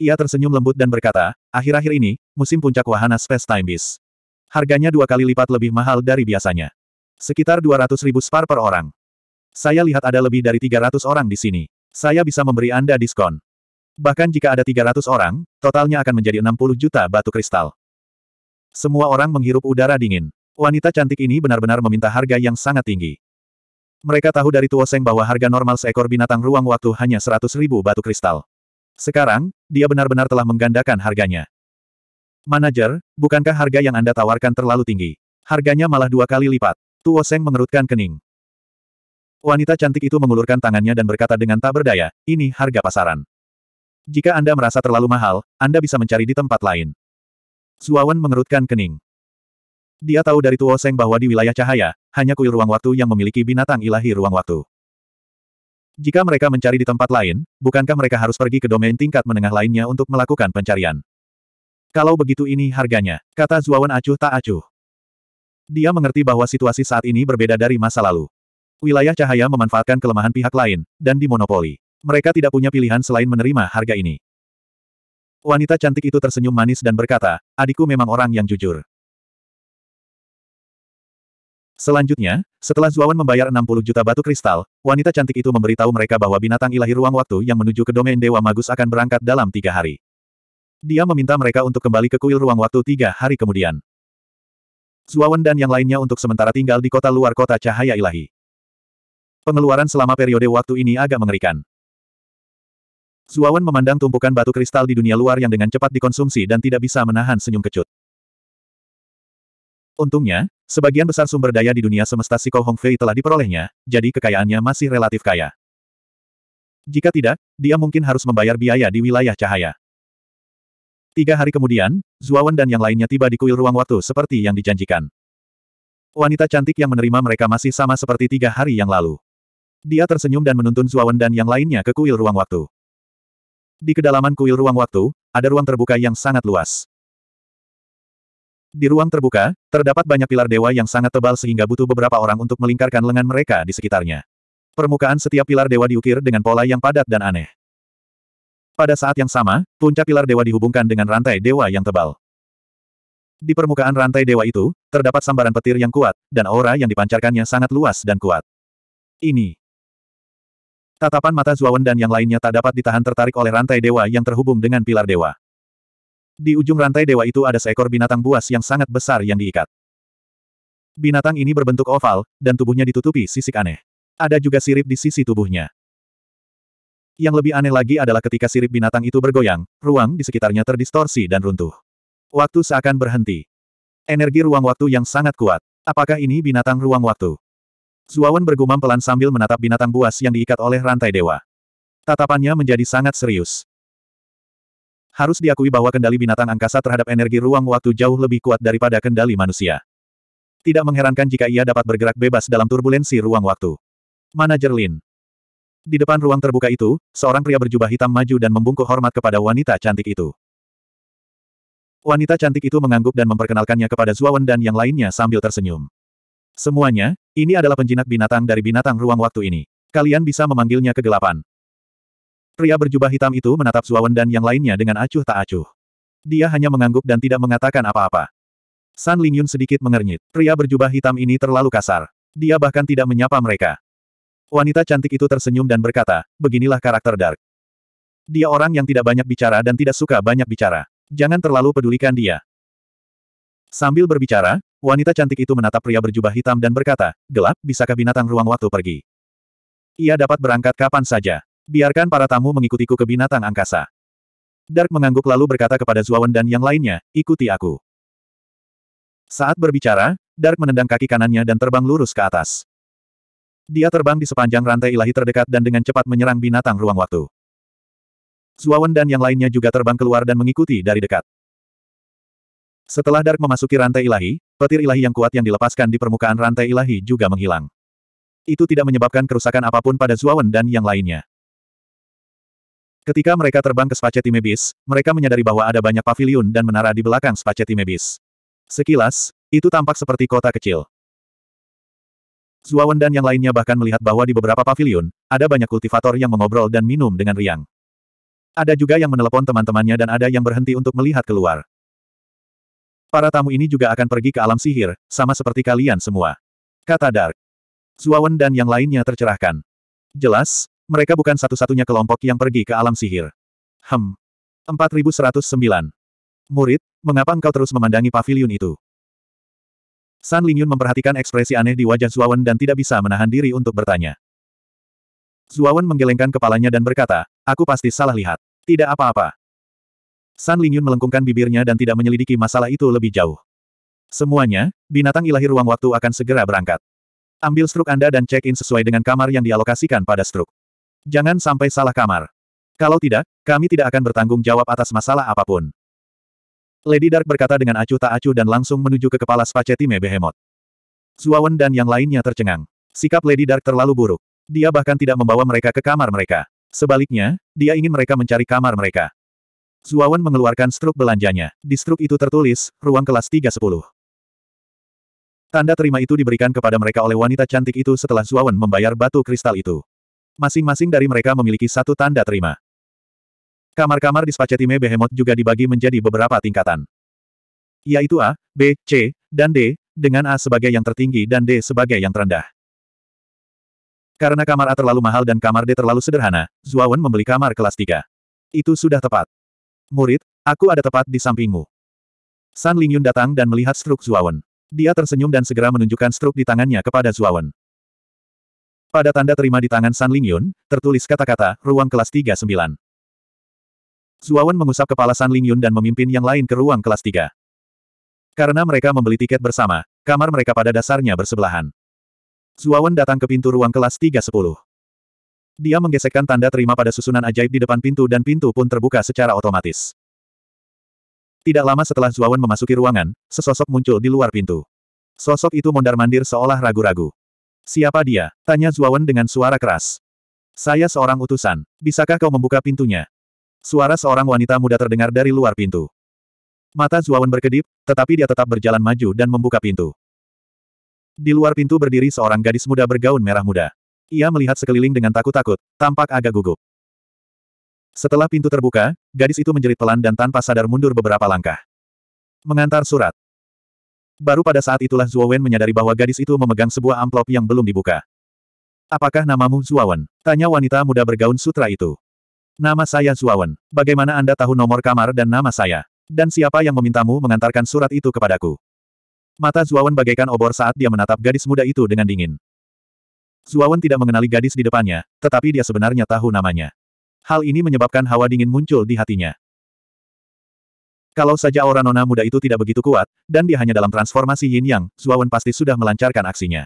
Ia tersenyum lembut dan berkata, akhir-akhir ini, musim puncak wahana Space Time Beast. Harganya dua kali lipat lebih mahal dari biasanya. Sekitar 200 ribu spar per orang. Saya lihat ada lebih dari 300 orang di sini. Saya bisa memberi Anda diskon. Bahkan jika ada 300 orang, totalnya akan menjadi 60 juta batu kristal. Semua orang menghirup udara dingin. Wanita cantik ini benar-benar meminta harga yang sangat tinggi. Mereka tahu dari Tuo Seng bahwa harga normal seekor binatang ruang waktu hanya 100 ribu batu kristal. Sekarang, dia benar-benar telah menggandakan harganya. Manajer, bukankah harga yang Anda tawarkan terlalu tinggi? Harganya malah dua kali lipat. Tuo Seng mengerutkan kening. Wanita cantik itu mengulurkan tangannya dan berkata dengan tak berdaya, ini harga pasaran. Jika Anda merasa terlalu mahal, Anda bisa mencari di tempat lain. Zuawan mengerutkan kening. Dia tahu dari Tuo Seng bahwa di wilayah cahaya, hanya kuil ruang waktu yang memiliki binatang ilahi ruang waktu. Jika mereka mencari di tempat lain, bukankah mereka harus pergi ke domain tingkat menengah lainnya untuk melakukan pencarian? Kalau begitu ini harganya, kata Zuawan acuh tak acuh. Dia mengerti bahwa situasi saat ini berbeda dari masa lalu. Wilayah cahaya memanfaatkan kelemahan pihak lain, dan dimonopoli. Mereka tidak punya pilihan selain menerima harga ini. Wanita cantik itu tersenyum manis dan berkata, adikku memang orang yang jujur. Selanjutnya, setelah Zuawan membayar 60 juta batu kristal, wanita cantik itu memberitahu mereka bahwa binatang ilahi ruang waktu yang menuju ke domain Dewa Magus akan berangkat dalam tiga hari. Dia meminta mereka untuk kembali ke kuil ruang waktu tiga hari kemudian. Zuawan dan yang lainnya untuk sementara tinggal di kota luar kota cahaya ilahi. Pengeluaran selama periode waktu ini agak mengerikan. Zuawan memandang tumpukan batu kristal di dunia luar yang dengan cepat dikonsumsi dan tidak bisa menahan senyum kecut. Untungnya, Sebagian besar sumber daya di dunia semesta Siko Hongfei telah diperolehnya, jadi kekayaannya masih relatif kaya. Jika tidak, dia mungkin harus membayar biaya di wilayah cahaya. Tiga hari kemudian, Zuawan dan yang lainnya tiba di kuil ruang waktu seperti yang dijanjikan. Wanita cantik yang menerima mereka masih sama seperti tiga hari yang lalu. Dia tersenyum dan menuntun Zuawan dan yang lainnya ke kuil ruang waktu. Di kedalaman kuil ruang waktu, ada ruang terbuka yang sangat luas. Di ruang terbuka, terdapat banyak pilar dewa yang sangat tebal sehingga butuh beberapa orang untuk melingkarkan lengan mereka di sekitarnya. Permukaan setiap pilar dewa diukir dengan pola yang padat dan aneh. Pada saat yang sama, puncak pilar dewa dihubungkan dengan rantai dewa yang tebal. Di permukaan rantai dewa itu, terdapat sambaran petir yang kuat, dan aura yang dipancarkannya sangat luas dan kuat. Ini. Tatapan mata Zuawan dan yang lainnya tak dapat ditahan tertarik oleh rantai dewa yang terhubung dengan pilar dewa. Di ujung rantai dewa itu ada seekor binatang buas yang sangat besar yang diikat. Binatang ini berbentuk oval, dan tubuhnya ditutupi sisik aneh. Ada juga sirip di sisi tubuhnya. Yang lebih aneh lagi adalah ketika sirip binatang itu bergoyang, ruang di sekitarnya terdistorsi dan runtuh. Waktu seakan berhenti. Energi ruang waktu yang sangat kuat. Apakah ini binatang ruang waktu? Zuawan bergumam pelan sambil menatap binatang buas yang diikat oleh rantai dewa. Tatapannya menjadi sangat serius. Harus diakui bahwa kendali binatang angkasa terhadap energi ruang waktu jauh lebih kuat daripada kendali manusia. Tidak mengherankan jika ia dapat bergerak bebas dalam turbulensi ruang waktu. Manajer Lin. Di depan ruang terbuka itu, seorang pria berjubah hitam maju dan membungkuk hormat kepada wanita cantik itu. Wanita cantik itu mengangguk dan memperkenalkannya kepada Zuawan dan yang lainnya sambil tersenyum. Semuanya, ini adalah penjinak binatang dari binatang ruang waktu ini. Kalian bisa memanggilnya kegelapan. Pria berjubah hitam itu menatap Zuawan dan yang lainnya dengan acuh tak acuh. Dia hanya mengangguk dan tidak mengatakan apa-apa. San Lingyun sedikit mengernyit. Pria berjubah hitam ini terlalu kasar. Dia bahkan tidak menyapa mereka. Wanita cantik itu tersenyum dan berkata, beginilah karakter Dark. Dia orang yang tidak banyak bicara dan tidak suka banyak bicara. Jangan terlalu pedulikan dia. Sambil berbicara, wanita cantik itu menatap pria berjubah hitam dan berkata, gelap, bisakah binatang ruang waktu pergi? Ia dapat berangkat kapan saja. Biarkan para tamu mengikutiku ke binatang angkasa. Dark mengangguk lalu berkata kepada Zuawan dan yang lainnya, ikuti aku. Saat berbicara, Dark menendang kaki kanannya dan terbang lurus ke atas. Dia terbang di sepanjang rantai ilahi terdekat dan dengan cepat menyerang binatang ruang waktu. Zuawan dan yang lainnya juga terbang keluar dan mengikuti dari dekat. Setelah Dark memasuki rantai ilahi, petir ilahi yang kuat yang dilepaskan di permukaan rantai ilahi juga menghilang. Itu tidak menyebabkan kerusakan apapun pada Zuawan dan yang lainnya. Ketika mereka terbang ke Spaceti Mebis, mereka menyadari bahwa ada banyak pavilion dan menara di belakang Spaceti Mebis. Sekilas, itu tampak seperti kota kecil. Zuawan dan yang lainnya bahkan melihat bahwa di beberapa pavilion, ada banyak kultivator yang mengobrol dan minum dengan riang. Ada juga yang menelepon teman-temannya dan ada yang berhenti untuk melihat keluar. Para tamu ini juga akan pergi ke alam sihir, sama seperti kalian semua. Kata Dark. Zuawan dan yang lainnya tercerahkan. Jelas, mereka bukan satu-satunya kelompok yang pergi ke alam sihir. Hem. 4109. Murid, mengapa engkau terus memandangi pavilion itu? San Lingyun memperhatikan ekspresi aneh di wajah Zuawan dan tidak bisa menahan diri untuk bertanya. Zuawan menggelengkan kepalanya dan berkata, aku pasti salah lihat. Tidak apa-apa. San Lingyun melengkungkan bibirnya dan tidak menyelidiki masalah itu lebih jauh. Semuanya, binatang ilahi ruang waktu akan segera berangkat. Ambil struk Anda dan check-in sesuai dengan kamar yang dialokasikan pada struk. Jangan sampai salah kamar. Kalau tidak, kami tidak akan bertanggung jawab atas masalah apapun. Lady Dark berkata dengan acuh tak acuh dan langsung menuju ke kepala Spacetime Behemoth. Zuawan dan yang lainnya tercengang. Sikap Lady Dark terlalu buruk. Dia bahkan tidak membawa mereka ke kamar mereka. Sebaliknya, dia ingin mereka mencari kamar mereka. Zuawan mengeluarkan struk belanjanya. Di struk itu tertulis, ruang kelas 310. Tanda terima itu diberikan kepada mereka oleh wanita cantik itu setelah Zuawan membayar batu kristal itu. Masing-masing dari mereka memiliki satu tanda terima. Kamar-kamar di Spacetime Behemoth juga dibagi menjadi beberapa tingkatan. Yaitu A, B, C, dan D, dengan A sebagai yang tertinggi dan D sebagai yang terendah. Karena kamar A terlalu mahal dan kamar D terlalu sederhana, Zuawan membeli kamar kelas 3. Itu sudah tepat. Murid, aku ada tepat di sampingmu. San Lingyun datang dan melihat struk Zuawan. Dia tersenyum dan segera menunjukkan struk di tangannya kepada Zuawan. Pada tanda terima di tangan San Lingyun, tertulis kata-kata, ruang kelas 39. Zuawan mengusap kepala San Lingyun dan memimpin yang lain ke ruang kelas 3. Karena mereka membeli tiket bersama, kamar mereka pada dasarnya bersebelahan. Zuawan datang ke pintu ruang kelas 310. Dia menggesekkan tanda terima pada susunan ajaib di depan pintu dan pintu pun terbuka secara otomatis. Tidak lama setelah Zuawan memasuki ruangan, sesosok muncul di luar pintu. Sosok itu mondar-mandir seolah ragu-ragu. Siapa dia? Tanya Zuawan dengan suara keras. Saya seorang utusan. Bisakah kau membuka pintunya? Suara seorang wanita muda terdengar dari luar pintu. Mata Zuawan berkedip, tetapi dia tetap berjalan maju dan membuka pintu. Di luar pintu berdiri seorang gadis muda bergaun merah muda. Ia melihat sekeliling dengan takut-takut, tampak agak gugup. Setelah pintu terbuka, gadis itu menjerit pelan dan tanpa sadar mundur beberapa langkah. Mengantar surat. Baru pada saat itulah Wen menyadari bahwa gadis itu memegang sebuah amplop yang belum dibuka. Apakah namamu Wen? Tanya wanita muda bergaun sutra itu. Nama saya Wen. Bagaimana Anda tahu nomor kamar dan nama saya? Dan siapa yang memintamu mengantarkan surat itu kepadaku? Mata Wen bagaikan obor saat dia menatap gadis muda itu dengan dingin. Wen tidak mengenali gadis di depannya, tetapi dia sebenarnya tahu namanya. Hal ini menyebabkan hawa dingin muncul di hatinya. Kalau saja aura nona muda itu tidak begitu kuat, dan dia hanya dalam transformasi yin yang, Zuawan pasti sudah melancarkan aksinya.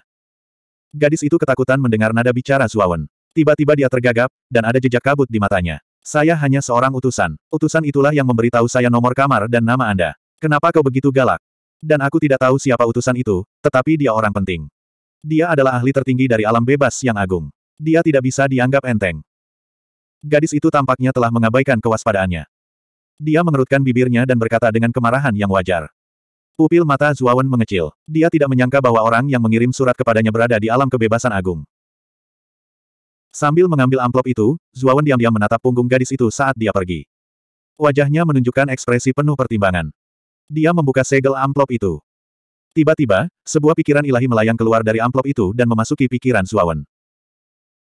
Gadis itu ketakutan mendengar nada bicara Zuawan. Tiba-tiba dia tergagap, dan ada jejak kabut di matanya. Saya hanya seorang utusan. Utusan itulah yang memberitahu saya nomor kamar dan nama Anda. Kenapa kau begitu galak? Dan aku tidak tahu siapa utusan itu, tetapi dia orang penting. Dia adalah ahli tertinggi dari alam bebas yang agung. Dia tidak bisa dianggap enteng. Gadis itu tampaknya telah mengabaikan kewaspadaannya. Dia mengerutkan bibirnya dan berkata dengan kemarahan yang wajar. Pupil mata Zuawan mengecil. Dia tidak menyangka bahwa orang yang mengirim surat kepadanya berada di alam kebebasan agung. Sambil mengambil amplop itu, Zuawan diam-diam menatap punggung gadis itu saat dia pergi. Wajahnya menunjukkan ekspresi penuh pertimbangan. Dia membuka segel amplop itu. Tiba-tiba, sebuah pikiran ilahi melayang keluar dari amplop itu dan memasuki pikiran Zuawan.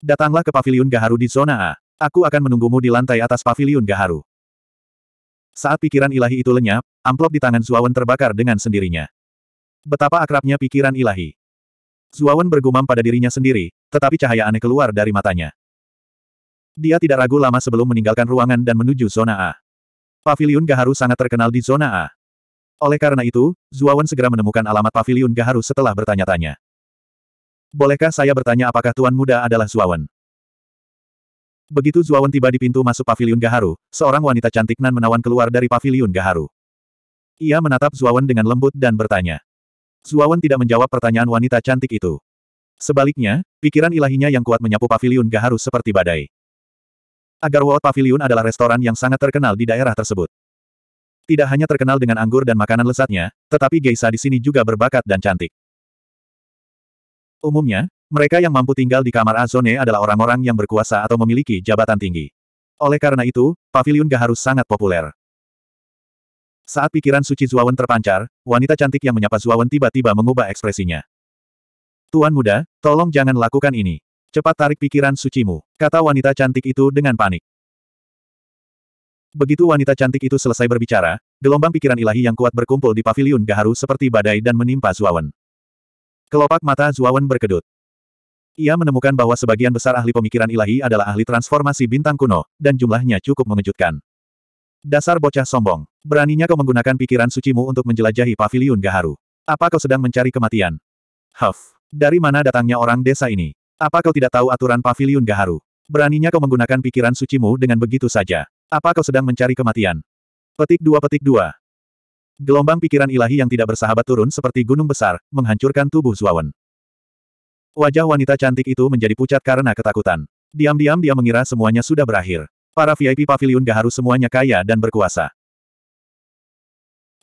Datanglah ke paviliun Gaharu di zona A. Aku akan menunggumu di lantai atas paviliun Gaharu. Saat pikiran ilahi itu lenyap, amplop di tangan Zuawan terbakar dengan sendirinya. Betapa akrabnya pikiran ilahi. Zuawan bergumam pada dirinya sendiri, tetapi cahaya aneh keluar dari matanya. Dia tidak ragu lama sebelum meninggalkan ruangan dan menuju zona A. Paviliun Gaharu sangat terkenal di zona A. Oleh karena itu, Zuawan segera menemukan alamat paviliun Gaharu setelah bertanya-tanya. Bolehkah saya bertanya apakah Tuan Muda adalah Zuawan? Begitu Zuawan tiba di pintu masuk pavilion Gaharu, seorang wanita cantik nan menawan keluar dari pavilion Gaharu. Ia menatap Zuawan dengan lembut dan bertanya. Zuawan tidak menjawab pertanyaan wanita cantik itu. Sebaliknya, pikiran ilahinya yang kuat menyapu pavilion Gaharu seperti badai. Agar Wot Pavilion adalah restoran yang sangat terkenal di daerah tersebut. Tidak hanya terkenal dengan anggur dan makanan lezatnya, tetapi geisha di sini juga berbakat dan cantik. Umumnya, mereka yang mampu tinggal di kamar Azone adalah orang-orang yang berkuasa atau memiliki jabatan tinggi. Oleh karena itu, pavilion gak harus sangat populer. Saat pikiran suci Zuawan terpancar, wanita cantik yang menyapa Zuawan tiba-tiba mengubah ekspresinya. Tuan muda, tolong jangan lakukan ini. Cepat tarik pikiran sucimu, kata wanita cantik itu dengan panik. Begitu wanita cantik itu selesai berbicara, gelombang pikiran ilahi yang kuat berkumpul di pavilion Gaharu seperti badai dan menimpa Zuawan. Kelopak mata Zuawan berkedut. Ia menemukan bahwa sebagian besar ahli pemikiran ilahi adalah ahli transformasi bintang kuno, dan jumlahnya cukup mengejutkan. Dasar bocah sombong. Beraninya kau menggunakan pikiran sucimu untuk menjelajahi paviliun Gaharu. Apa kau sedang mencari kematian? Huff. Dari mana datangnya orang desa ini? Apa kau tidak tahu aturan paviliun Gaharu? Beraninya kau menggunakan pikiran sucimu dengan begitu saja. Apa kau sedang mencari kematian? Petik dua petik dua. Gelombang pikiran ilahi yang tidak bersahabat turun seperti gunung besar, menghancurkan tubuh Zuawan. Wajah wanita cantik itu menjadi pucat karena ketakutan. Diam-diam dia mengira semuanya sudah berakhir. Para VIP pavilion gak harus semuanya kaya dan berkuasa.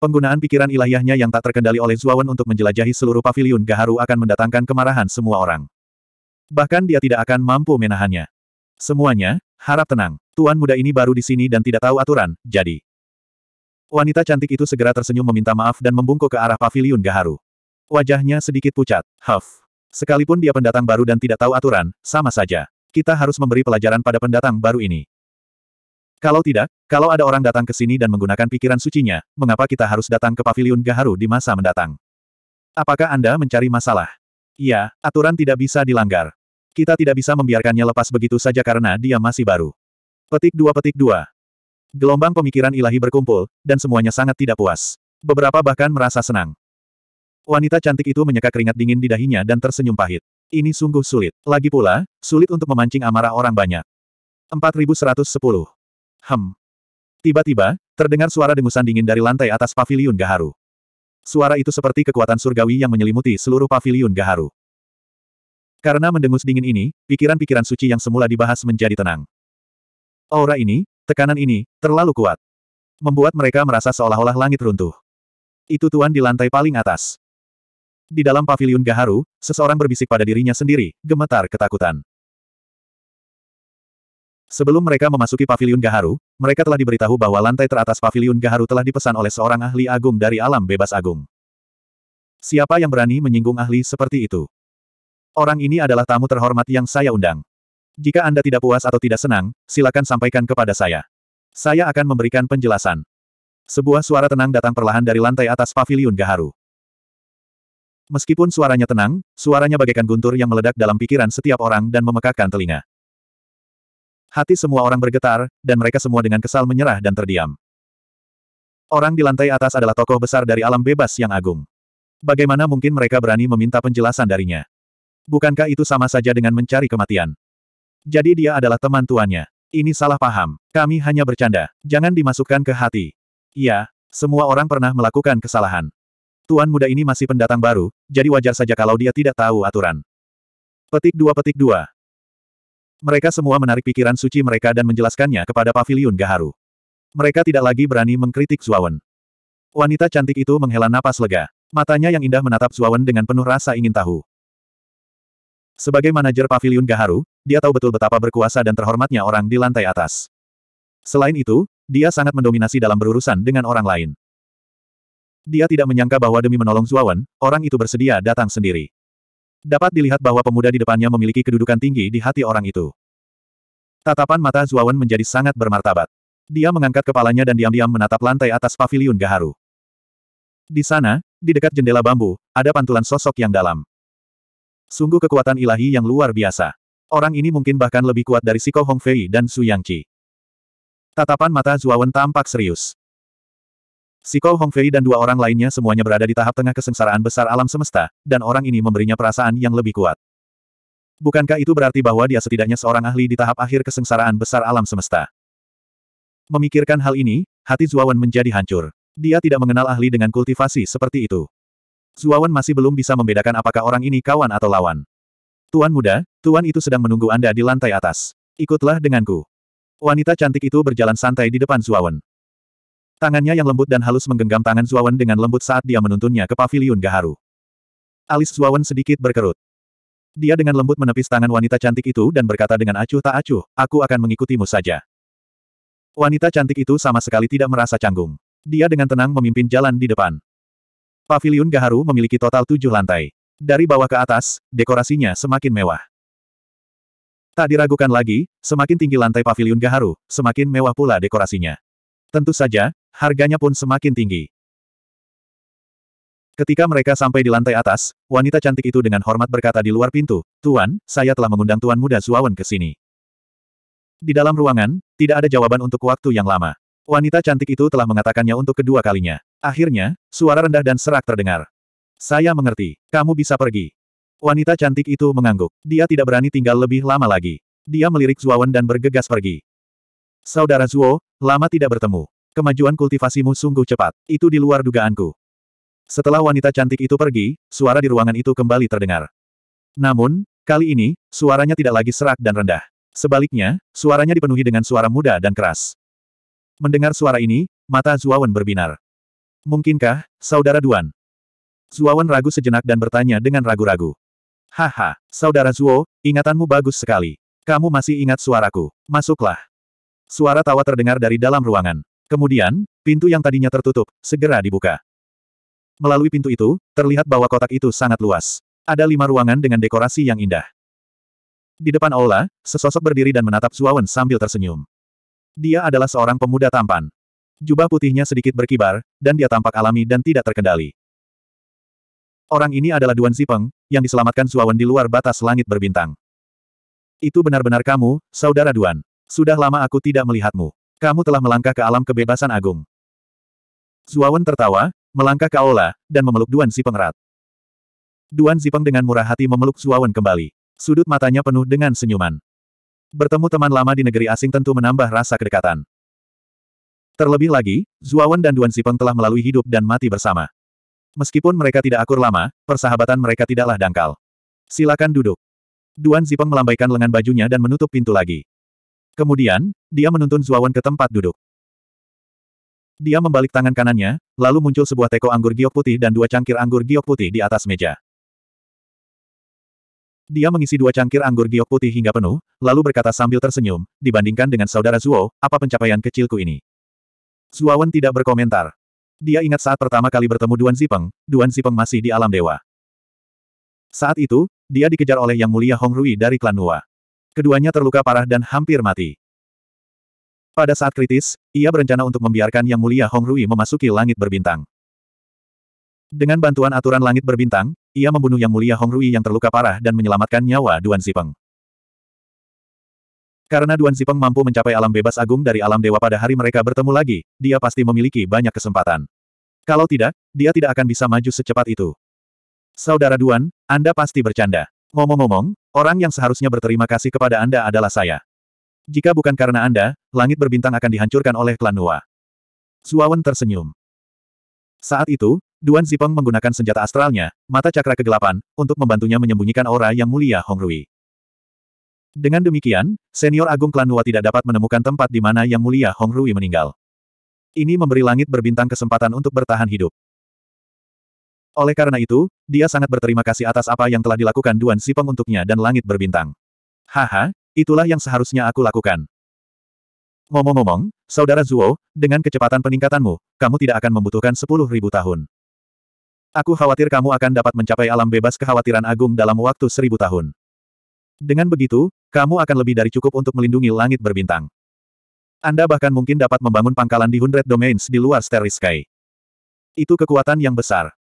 Penggunaan pikiran ilahiyahnya yang tak terkendali oleh Zuawan untuk menjelajahi seluruh pavilion Gaharu akan mendatangkan kemarahan semua orang. Bahkan dia tidak akan mampu menahannya. Semuanya, harap tenang. Tuan muda ini baru di sini dan tidak tahu aturan, jadi. Wanita cantik itu segera tersenyum meminta maaf dan membungkuk ke arah pavilion Gaharu. Wajahnya sedikit pucat. Huff. Sekalipun dia pendatang baru dan tidak tahu aturan, sama saja. Kita harus memberi pelajaran pada pendatang baru ini. Kalau tidak, kalau ada orang datang ke sini dan menggunakan pikiran sucinya, mengapa kita harus datang ke paviliun Gaharu di masa mendatang? Apakah Anda mencari masalah? Iya, aturan tidak bisa dilanggar. Kita tidak bisa membiarkannya lepas begitu saja karena dia masih baru. Petik dua petik dua. Gelombang pemikiran ilahi berkumpul, dan semuanya sangat tidak puas. Beberapa bahkan merasa senang. Wanita cantik itu menyeka keringat dingin di dahinya dan tersenyum pahit. Ini sungguh sulit. Lagi pula, sulit untuk memancing amarah orang banyak. 4110. Hem. Tiba-tiba, terdengar suara dengusan dingin dari lantai atas paviliun Gaharu. Suara itu seperti kekuatan surgawi yang menyelimuti seluruh pavilion Gaharu. Karena mendengus dingin ini, pikiran-pikiran suci yang semula dibahas menjadi tenang. Aura ini, tekanan ini, terlalu kuat. Membuat mereka merasa seolah-olah langit runtuh. Itu tuan di lantai paling atas. Di dalam pavilion Gaharu, seseorang berbisik pada dirinya sendiri, gemetar ketakutan. Sebelum mereka memasuki pavilion Gaharu, mereka telah diberitahu bahwa lantai teratas pavilion Gaharu telah dipesan oleh seorang ahli agung dari alam bebas agung. Siapa yang berani menyinggung ahli seperti itu? Orang ini adalah tamu terhormat yang saya undang. Jika Anda tidak puas atau tidak senang, silakan sampaikan kepada saya. Saya akan memberikan penjelasan. Sebuah suara tenang datang perlahan dari lantai atas pavilion Gaharu. Meskipun suaranya tenang, suaranya bagaikan guntur yang meledak dalam pikiran setiap orang dan memekakkan telinga. Hati semua orang bergetar, dan mereka semua dengan kesal menyerah dan terdiam. Orang di lantai atas adalah tokoh besar dari alam bebas yang agung. Bagaimana mungkin mereka berani meminta penjelasan darinya? Bukankah itu sama saja dengan mencari kematian? Jadi dia adalah teman tuannya. Ini salah paham. Kami hanya bercanda. Jangan dimasukkan ke hati. Iya, semua orang pernah melakukan kesalahan. Tuan muda ini masih pendatang baru, jadi wajar saja kalau dia tidak tahu aturan. Petik 2 Petik 2 Mereka semua menarik pikiran suci mereka dan menjelaskannya kepada Paviliun Gaharu. Mereka tidak lagi berani mengkritik Zuawan. Wanita cantik itu menghela napas lega. Matanya yang indah menatap Zuawan dengan penuh rasa ingin tahu. Sebagai manajer Paviliun Gaharu, dia tahu betul betapa berkuasa dan terhormatnya orang di lantai atas. Selain itu, dia sangat mendominasi dalam berurusan dengan orang lain. Dia tidak menyangka bahwa demi menolong Zuawan, orang itu bersedia datang sendiri. Dapat dilihat bahwa pemuda di depannya memiliki kedudukan tinggi di hati orang itu. Tatapan mata Zuawan menjadi sangat bermartabat. Dia mengangkat kepalanya dan diam-diam menatap lantai atas paviliun Gaharu. Di sana, di dekat jendela bambu, ada pantulan sosok yang dalam. Sungguh kekuatan ilahi yang luar biasa. Orang ini mungkin bahkan lebih kuat dari Siko Hongfei dan Su Yangqi. Tatapan mata Zuawan tampak serius. Si Kou Hongfei dan dua orang lainnya semuanya berada di tahap tengah kesengsaraan besar alam semesta, dan orang ini memberinya perasaan yang lebih kuat. Bukankah itu berarti bahwa dia setidaknya seorang ahli di tahap akhir kesengsaraan besar alam semesta? Memikirkan hal ini, hati Zuawan menjadi hancur. Dia tidak mengenal ahli dengan kultivasi seperti itu. Zuawan masih belum bisa membedakan apakah orang ini kawan atau lawan. Tuan muda, tuan itu sedang menunggu Anda di lantai atas. Ikutlah denganku. Wanita cantik itu berjalan santai di depan Zuawan. Tangannya yang lembut dan halus menggenggam tangan Zuawan dengan lembut saat dia menuntunnya ke pavilion Gaharu. Alis Zuawan sedikit berkerut. Dia dengan lembut menepis tangan wanita cantik itu dan berkata dengan acuh tak acuh, aku akan mengikutimu saja. Wanita cantik itu sama sekali tidak merasa canggung. Dia dengan tenang memimpin jalan di depan. Pavilion Gaharu memiliki total tujuh lantai. Dari bawah ke atas, dekorasinya semakin mewah. Tak diragukan lagi, semakin tinggi lantai pavilion Gaharu, semakin mewah pula dekorasinya. Tentu saja, Harganya pun semakin tinggi. Ketika mereka sampai di lantai atas, wanita cantik itu dengan hormat berkata di luar pintu, Tuan, saya telah mengundang Tuan Muda Zuawan ke sini. Di dalam ruangan, tidak ada jawaban untuk waktu yang lama. Wanita cantik itu telah mengatakannya untuk kedua kalinya. Akhirnya, suara rendah dan serak terdengar. Saya mengerti, kamu bisa pergi. Wanita cantik itu mengangguk. Dia tidak berani tinggal lebih lama lagi. Dia melirik Zuawan dan bergegas pergi. Saudara Zuo, lama tidak bertemu. Kemajuan kultivasimu sungguh cepat, itu di luar dugaanku. Setelah wanita cantik itu pergi, suara di ruangan itu kembali terdengar. Namun, kali ini, suaranya tidak lagi serak dan rendah. Sebaliknya, suaranya dipenuhi dengan suara muda dan keras. Mendengar suara ini, mata Zuawan berbinar. Mungkinkah, saudara Duan? Zuawan ragu sejenak dan bertanya dengan ragu-ragu. Haha, saudara Zuo, ingatanmu bagus sekali. Kamu masih ingat suaraku. Masuklah. Suara tawa terdengar dari dalam ruangan. Kemudian, pintu yang tadinya tertutup, segera dibuka. Melalui pintu itu, terlihat bahwa kotak itu sangat luas. Ada lima ruangan dengan dekorasi yang indah. Di depan aula, sesosok berdiri dan menatap Zuawan sambil tersenyum. Dia adalah seorang pemuda tampan. Jubah putihnya sedikit berkibar, dan dia tampak alami dan tidak terkendali. Orang ini adalah Duan Zipeng, yang diselamatkan Zuawan di luar batas langit berbintang. Itu benar-benar kamu, saudara Duan. Sudah lama aku tidak melihatmu. Kamu telah melangkah ke alam kebebasan agung. Zuawan tertawa, melangkah ke aula, dan memeluk Duan Zipeng erat. Duan Zipeng dengan murah hati memeluk Zuawan kembali. Sudut matanya penuh dengan senyuman. Bertemu teman lama di negeri asing tentu menambah rasa kedekatan. Terlebih lagi, Zuawan dan Duan Zipeng telah melalui hidup dan mati bersama. Meskipun mereka tidak akur lama, persahabatan mereka tidaklah dangkal. Silakan duduk. Duan Zipeng melambaikan lengan bajunya dan menutup pintu lagi. Kemudian, dia menuntun Zuawan ke tempat duduk. Dia membalik tangan kanannya, lalu muncul sebuah teko anggur giok putih dan dua cangkir anggur giok putih di atas meja. Dia mengisi dua cangkir anggur giok putih hingga penuh, lalu berkata sambil tersenyum, dibandingkan dengan saudara Zuo, apa pencapaian kecilku ini? Zuawan tidak berkomentar. Dia ingat saat pertama kali bertemu Duan Zipeng, Duan Zipeng masih di alam dewa. Saat itu, dia dikejar oleh Yang Mulia Hong Rui dari klan Nuwa. Keduanya terluka parah dan hampir mati. Pada saat kritis, ia berencana untuk membiarkan Yang Mulia Hong Rui memasuki langit berbintang. Dengan bantuan aturan langit berbintang, ia membunuh Yang Mulia Hong Rui yang terluka parah dan menyelamatkan nyawa Duan Zipeng. Karena Duan Zipeng mampu mencapai alam bebas agung dari alam dewa pada hari mereka bertemu lagi, dia pasti memiliki banyak kesempatan. Kalau tidak, dia tidak akan bisa maju secepat itu. Saudara Duan, Anda pasti bercanda. Ngomong-ngomong, orang yang seharusnya berterima kasih kepada Anda adalah saya. Jika bukan karena Anda, langit berbintang akan dihancurkan oleh klan Nua. Suawan tersenyum. Saat itu, Duan Zipeng menggunakan senjata astralnya, mata cakra kegelapan, untuk membantunya menyembunyikan aura yang mulia Hong Rui. Dengan demikian, senior agung klan Nua tidak dapat menemukan tempat di mana yang mulia Hong Rui meninggal. Ini memberi langit berbintang kesempatan untuk bertahan hidup. Oleh karena itu, dia sangat berterima kasih atas apa yang telah dilakukan Duan Sipeng untuknya dan langit berbintang. Haha, itulah yang seharusnya aku lakukan. Ngomong-ngomong, Saudara Zuo, dengan kecepatan peningkatanmu, kamu tidak akan membutuhkan sepuluh ribu tahun. Aku khawatir kamu akan dapat mencapai alam bebas kekhawatiran agung dalam waktu seribu tahun. Dengan begitu, kamu akan lebih dari cukup untuk melindungi langit berbintang. Anda bahkan mungkin dapat membangun pangkalan di Hundred Domains di luar Starry Sky. Itu kekuatan yang besar.